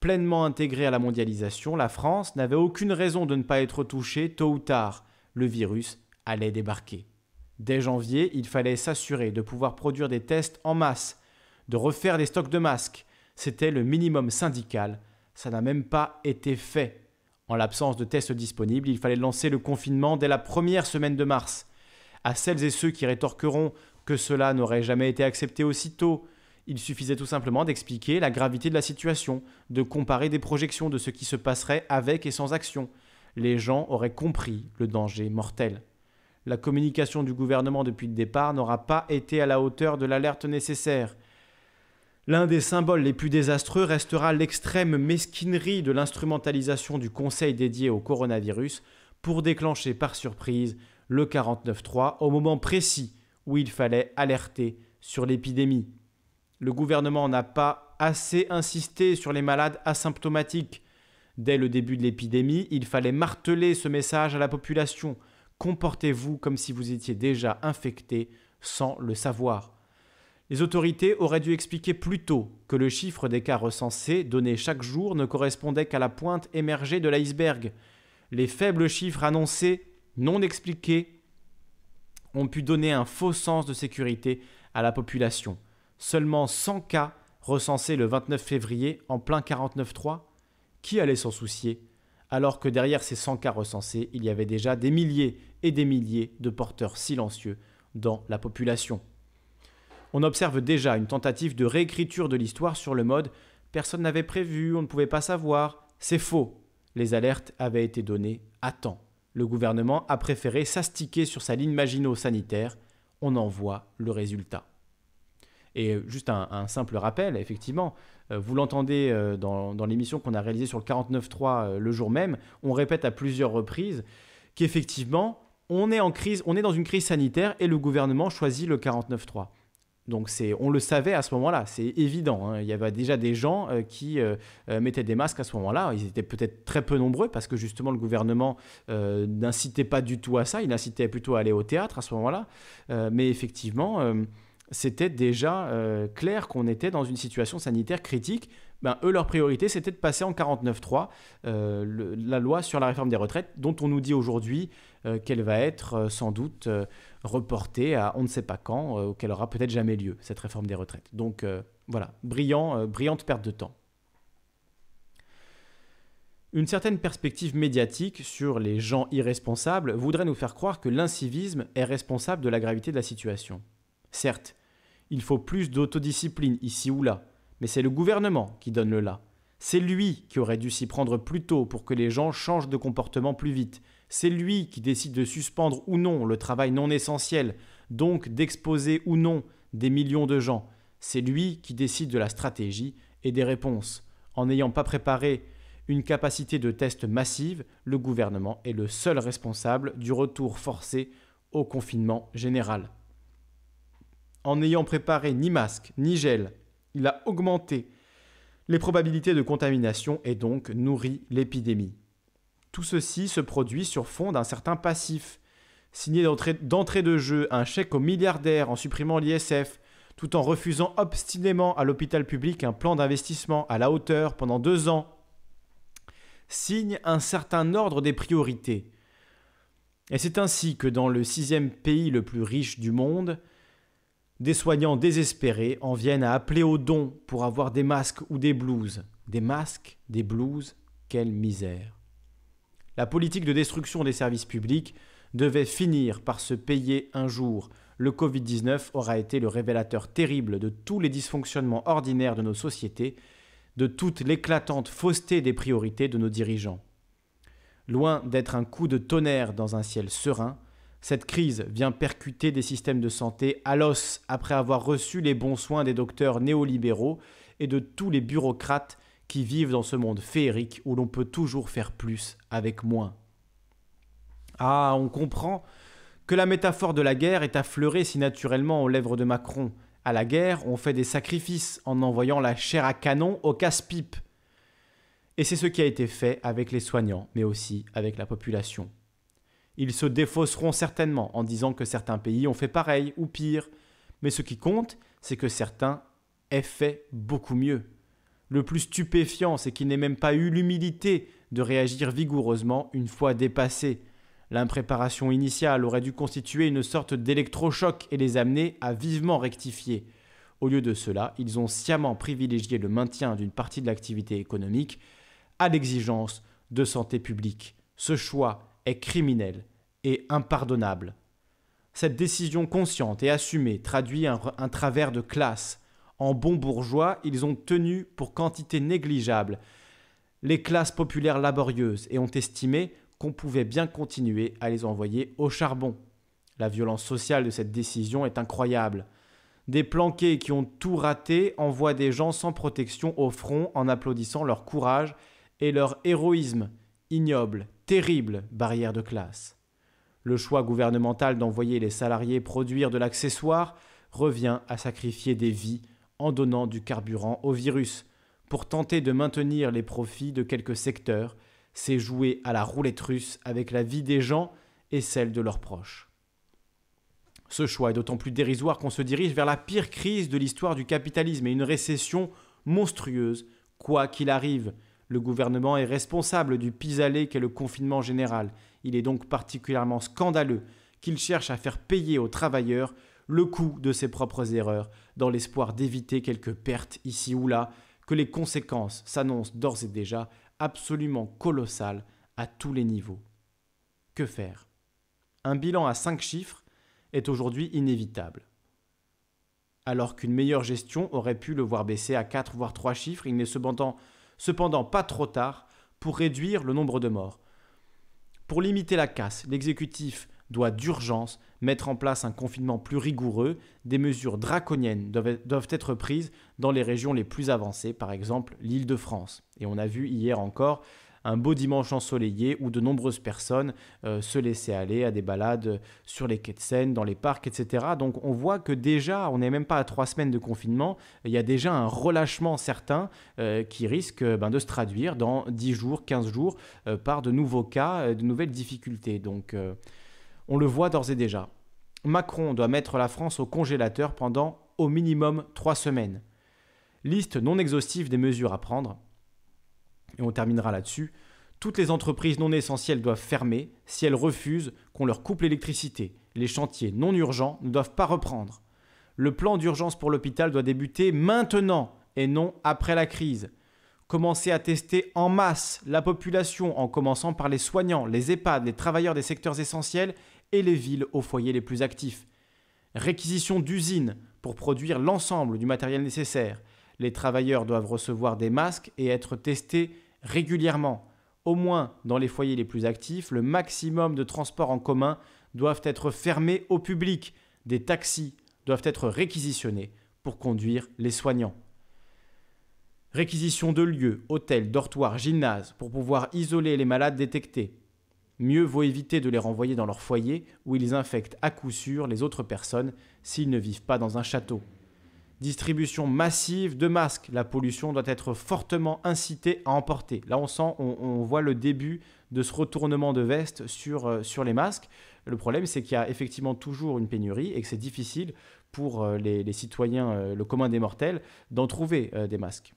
Pleinement intégrée à la mondialisation, la France n'avait aucune raison de ne pas être touchée tôt ou tard. Le virus allait débarquer. Dès janvier, il fallait s'assurer de pouvoir produire des tests en masse, de refaire des stocks de masques. C'était le minimum syndical. Ça n'a même pas été fait. En l'absence de tests disponibles, il fallait lancer le confinement dès la première semaine de mars. À celles et ceux qui rétorqueront que cela n'aurait jamais été accepté aussitôt. Il suffisait tout simplement d'expliquer la gravité de la situation, de comparer des projections de ce qui se passerait avec et sans action. Les gens auraient compris le danger mortel. La communication du gouvernement depuis le départ n'aura pas été à la hauteur de l'alerte nécessaire. L'un des symboles les plus désastreux restera l'extrême mesquinerie de l'instrumentalisation du Conseil dédié au coronavirus pour déclencher par surprise le 49-3 au moment précis où il fallait alerter sur l'épidémie. Le gouvernement n'a pas assez insisté sur les malades asymptomatiques. Dès le début de l'épidémie, il fallait marteler ce message à la population. Comportez-vous comme si vous étiez déjà infecté sans le savoir. Les autorités auraient dû expliquer plus tôt que le chiffre des cas recensés donné chaque jour ne correspondait qu'à la pointe émergée de l'iceberg. Les faibles chiffres annoncés, non expliqués, ont pu donner un faux sens de sécurité à la population. Seulement 100 cas recensés le 29 février en plein 49.3 Qui allait s'en soucier Alors que derrière ces 100 cas recensés, il y avait déjà des milliers et des milliers de porteurs silencieux dans la population. On observe déjà une tentative de réécriture de l'histoire sur le mode personne n'avait prévu, on ne pouvait pas savoir, c'est faux. Les alertes avaient été données à temps. Le gouvernement a préféré s'astiquer sur sa ligne Maginot-sanitaire. On en voit le résultat. Et juste un, simple rappel, effectivement, euh, vous l'entendez euh, dans, l'émission qu'on a réalisée sur le 49.3 euh, le jour même, on répète à plusieurs reprises qu'effectivement, on est en crise, on est dans une crise sanitaire et le gouvernement choisit le 49.3. Donc c'est, on le savait à ce moment-là, c'est évident. Hein. Il y avait déjà des gens euh, qui euh, euh, mettaient des masques à ce moment-là. Ils étaient peut-être très peu nombreux parce que justement le gouvernement n'incitait pas du tout à ça. Il incitait plutôt à aller au théâtre à ce moment-là. mais effectivement, c'était déjà clair qu'on était dans une situation sanitaire critique. Ben, eux, leur priorité, c'était de passer en 49.3 la loi sur la réforme des retraites, dont on nous dit aujourd'hui qu'elle va être sans doute reportée à on ne sait pas quand, auquel euh, qu'elle aura peut-être jamais lieu, cette réforme des retraites. Donc euh, voilà, brillant, euh, brillante perte de temps. Une certaine perspective médiatique sur les gens irresponsables voudrait nous faire croire que l'incivisme est responsable de la gravité de la situation. Certes, il faut plus d'autodiscipline ici ou là, mais c'est le gouvernement qui donne le là. C'est lui qui aurait dû s'y prendre plus tôt pour que les gens changent de comportement plus vite, c'est lui qui décide de suspendre ou non le travail non essentiel, donc d'exposer ou non des millions de gens. C'est lui qui décide de la stratégie et des réponses. En n'ayant pas préparé une capacité de test massive, le gouvernement est le seul responsable du retour forcé au confinement général. En n'ayant préparé ni masque ni gel, il a augmenté les probabilités de contamination et donc nourri l'épidémie. Tout ceci se produit sur fond d'un certain passif. signé d'entrée de jeu un chèque aux milliardaires en supprimant l'ISF, tout en refusant obstinément à l'hôpital public un plan d'investissement à la hauteur pendant deux ans, signe un certain ordre des priorités. Et c'est ainsi que dans le sixième pays le plus riche du monde, des soignants désespérés en viennent à appeler aux dons pour avoir des masques ou des blouses. Des masques, des blouses, quelle misère. La politique de destruction des services publics devait finir par se payer un jour. Le Covid-19 aura été le révélateur terrible de tous les dysfonctionnements ordinaires de nos sociétés, de toute l'éclatante fausseté des priorités de nos dirigeants. Loin d'être un coup de tonnerre dans un ciel serein, cette crise vient percuter des systèmes de santé à l'os après avoir reçu les bons soins des docteurs néolibéraux et de tous les bureaucrates qui vivent dans ce monde féerique où l'on peut toujours faire plus avec moins. Ah, on comprend que la métaphore de la guerre est affleurée si naturellement aux lèvres de Macron. À la guerre, on fait des sacrifices en envoyant la chair à canon au casse-pipe. Et c'est ce qui a été fait avec les soignants, mais aussi avec la population. Ils se défausseront certainement en disant que certains pays ont fait pareil ou pire, mais ce qui compte, c'est que certains aient fait beaucoup mieux. Le plus stupéfiant, c'est qu'il n'ait même pas eu l'humilité de réagir vigoureusement une fois dépassé. L'impréparation initiale aurait dû constituer une sorte d'électrochoc et les amener à vivement rectifier. Au lieu de cela, ils ont sciemment privilégié le maintien d'une partie de l'activité économique à l'exigence de santé publique. Ce choix est criminel et impardonnable. Cette décision consciente et assumée traduit un travers de classe, en bons bourgeois, ils ont tenu pour quantité négligeable les classes populaires laborieuses et ont estimé qu'on pouvait bien continuer à les envoyer au charbon. La violence sociale de cette décision est incroyable. Des planqués qui ont tout raté envoient des gens sans protection au front en applaudissant leur courage et leur héroïsme, ignoble, terrible barrière de classe. Le choix gouvernemental d'envoyer les salariés produire de l'accessoire revient à sacrifier des vies en donnant du carburant au virus. Pour tenter de maintenir les profits de quelques secteurs, c'est jouer à la roulette russe avec la vie des gens et celle de leurs proches. Ce choix est d'autant plus dérisoire qu'on se dirige vers la pire crise de l'histoire du capitalisme et une récession monstrueuse, quoi qu'il arrive. Le gouvernement est responsable du pis-aller qu'est le confinement général. Il est donc particulièrement scandaleux qu'il cherche à faire payer aux travailleurs le coût de ses propres erreurs, dans l'espoir d'éviter quelques pertes ici ou là, que les conséquences s'annoncent d'ores et déjà absolument colossales à tous les niveaux. Que faire Un bilan à cinq chiffres est aujourd'hui inévitable. Alors qu'une meilleure gestion aurait pu le voir baisser à 4 voire trois chiffres, il n'est cependant, cependant pas trop tard pour réduire le nombre de morts. Pour limiter la casse, l'exécutif doit d'urgence mettre en place un confinement plus rigoureux, des mesures draconiennes doivent être prises dans les régions les plus avancées, par exemple l'île de France. Et on a vu hier encore un beau dimanche ensoleillé où de nombreuses personnes euh, se laissaient aller à des balades sur les quais de Seine, dans les parcs, etc. Donc on voit que déjà, on n'est même pas à trois semaines de confinement, il y a déjà un relâchement certain euh, qui risque euh, ben, de se traduire dans 10 jours, 15 jours par de nouveaux cas, de nouvelles difficultés. Donc on le voit d'ores et déjà. Macron doit mettre la France au congélateur pendant au minimum trois semaines. Liste non exhaustive des mesures à prendre. Et on terminera là-dessus. Toutes les entreprises non essentielles doivent fermer si elles refusent qu'on leur coupe l'électricité. Les chantiers non urgents ne doivent pas reprendre. Le plan d'urgence pour l'hôpital doit débuter maintenant et non après la crise. Commencer à tester en masse la population en commençant par les soignants, les EHPAD, les travailleurs des secteurs essentiels et les villes aux foyers les plus actifs. Réquisition d'usines pour produire l'ensemble du matériel nécessaire. Les travailleurs doivent recevoir des masques et être testés régulièrement. Au moins dans les foyers les plus actifs, le maximum de transports en commun doivent être fermés au public. Des taxis doivent être réquisitionnés pour conduire les soignants. Réquisition de lieux, hôtels, dortoirs, gymnases, pour pouvoir isoler les malades détectés. Mieux vaut éviter de les renvoyer dans leur foyer où ils infectent à coup sûr les autres personnes s'ils ne vivent pas dans un château. Distribution massive de masques, la pollution doit être fortement incitée à emporter. Là on sent, on, voit le début de ce retournement de veste sur, euh, sur les masques. Le problème c'est qu'il y a effectivement toujours une pénurie et que c'est difficile pour euh, les, citoyens, euh, le commun des mortels, d'en trouver des masques.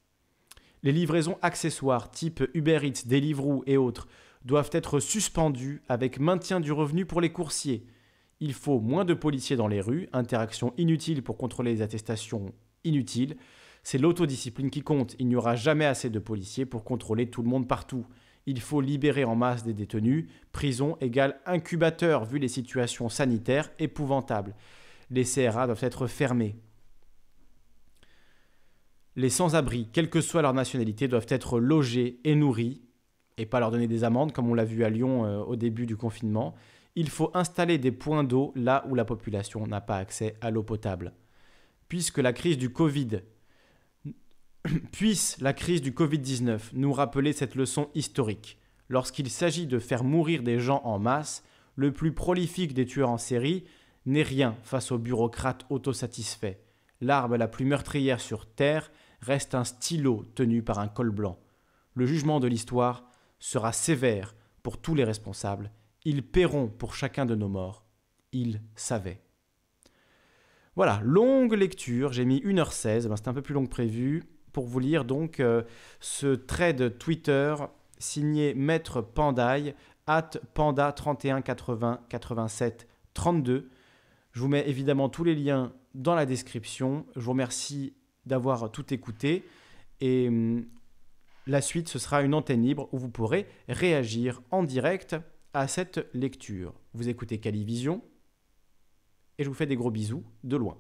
Les livraisons accessoires type Uber Eats, Deliveroo et autres doivent être suspendues avec maintien du revenu pour les coursiers. Il faut moins de policiers dans les rues, interaction inutile pour contrôler les attestations inutiles. C'est l'autodiscipline qui compte. Il n'y aura jamais assez de policiers pour contrôler tout le monde partout. Il faut libérer en masse des détenus. Prison égale incubateur vu les situations sanitaires épouvantables. Les CRA doivent être fermés les sans-abri, quelle que soit leur nationalité, doivent être logés et nourris, et pas leur donner des amendes, comme on l'a vu à Lyon euh, au début du confinement. Il faut installer des points d'eau là où la population n'a pas accès à l'eau potable. Puisque la crise du Covid puisse la crise du Covid-19 nous rappeler cette leçon historique. Lorsqu'il s'agit de faire mourir des gens en masse, le plus prolifique des tueurs en série n'est rien face aux bureaucrates autosatisfaits. L'arme la plus meurtrière sur Terre reste un stylo tenu par un col blanc. Le jugement de l'histoire sera sévère pour tous les responsables. Ils paieront pour chacun de nos morts. Ils savaient. Voilà, longue lecture, j'ai mis 1h16, eh ben, c'est un peu plus long que prévu, pour vous lire donc euh, ce trade de Twitter signé Maître Pandaille, at panda 31 Je vous mets évidemment tous les liens dans la description. Je vous remercie d'avoir tout écouté. Et hum, la suite, ce sera une antenne libre où vous pourrez réagir en direct à cette lecture. Vous écoutez Calivision et je vous fais des gros bisous de loin.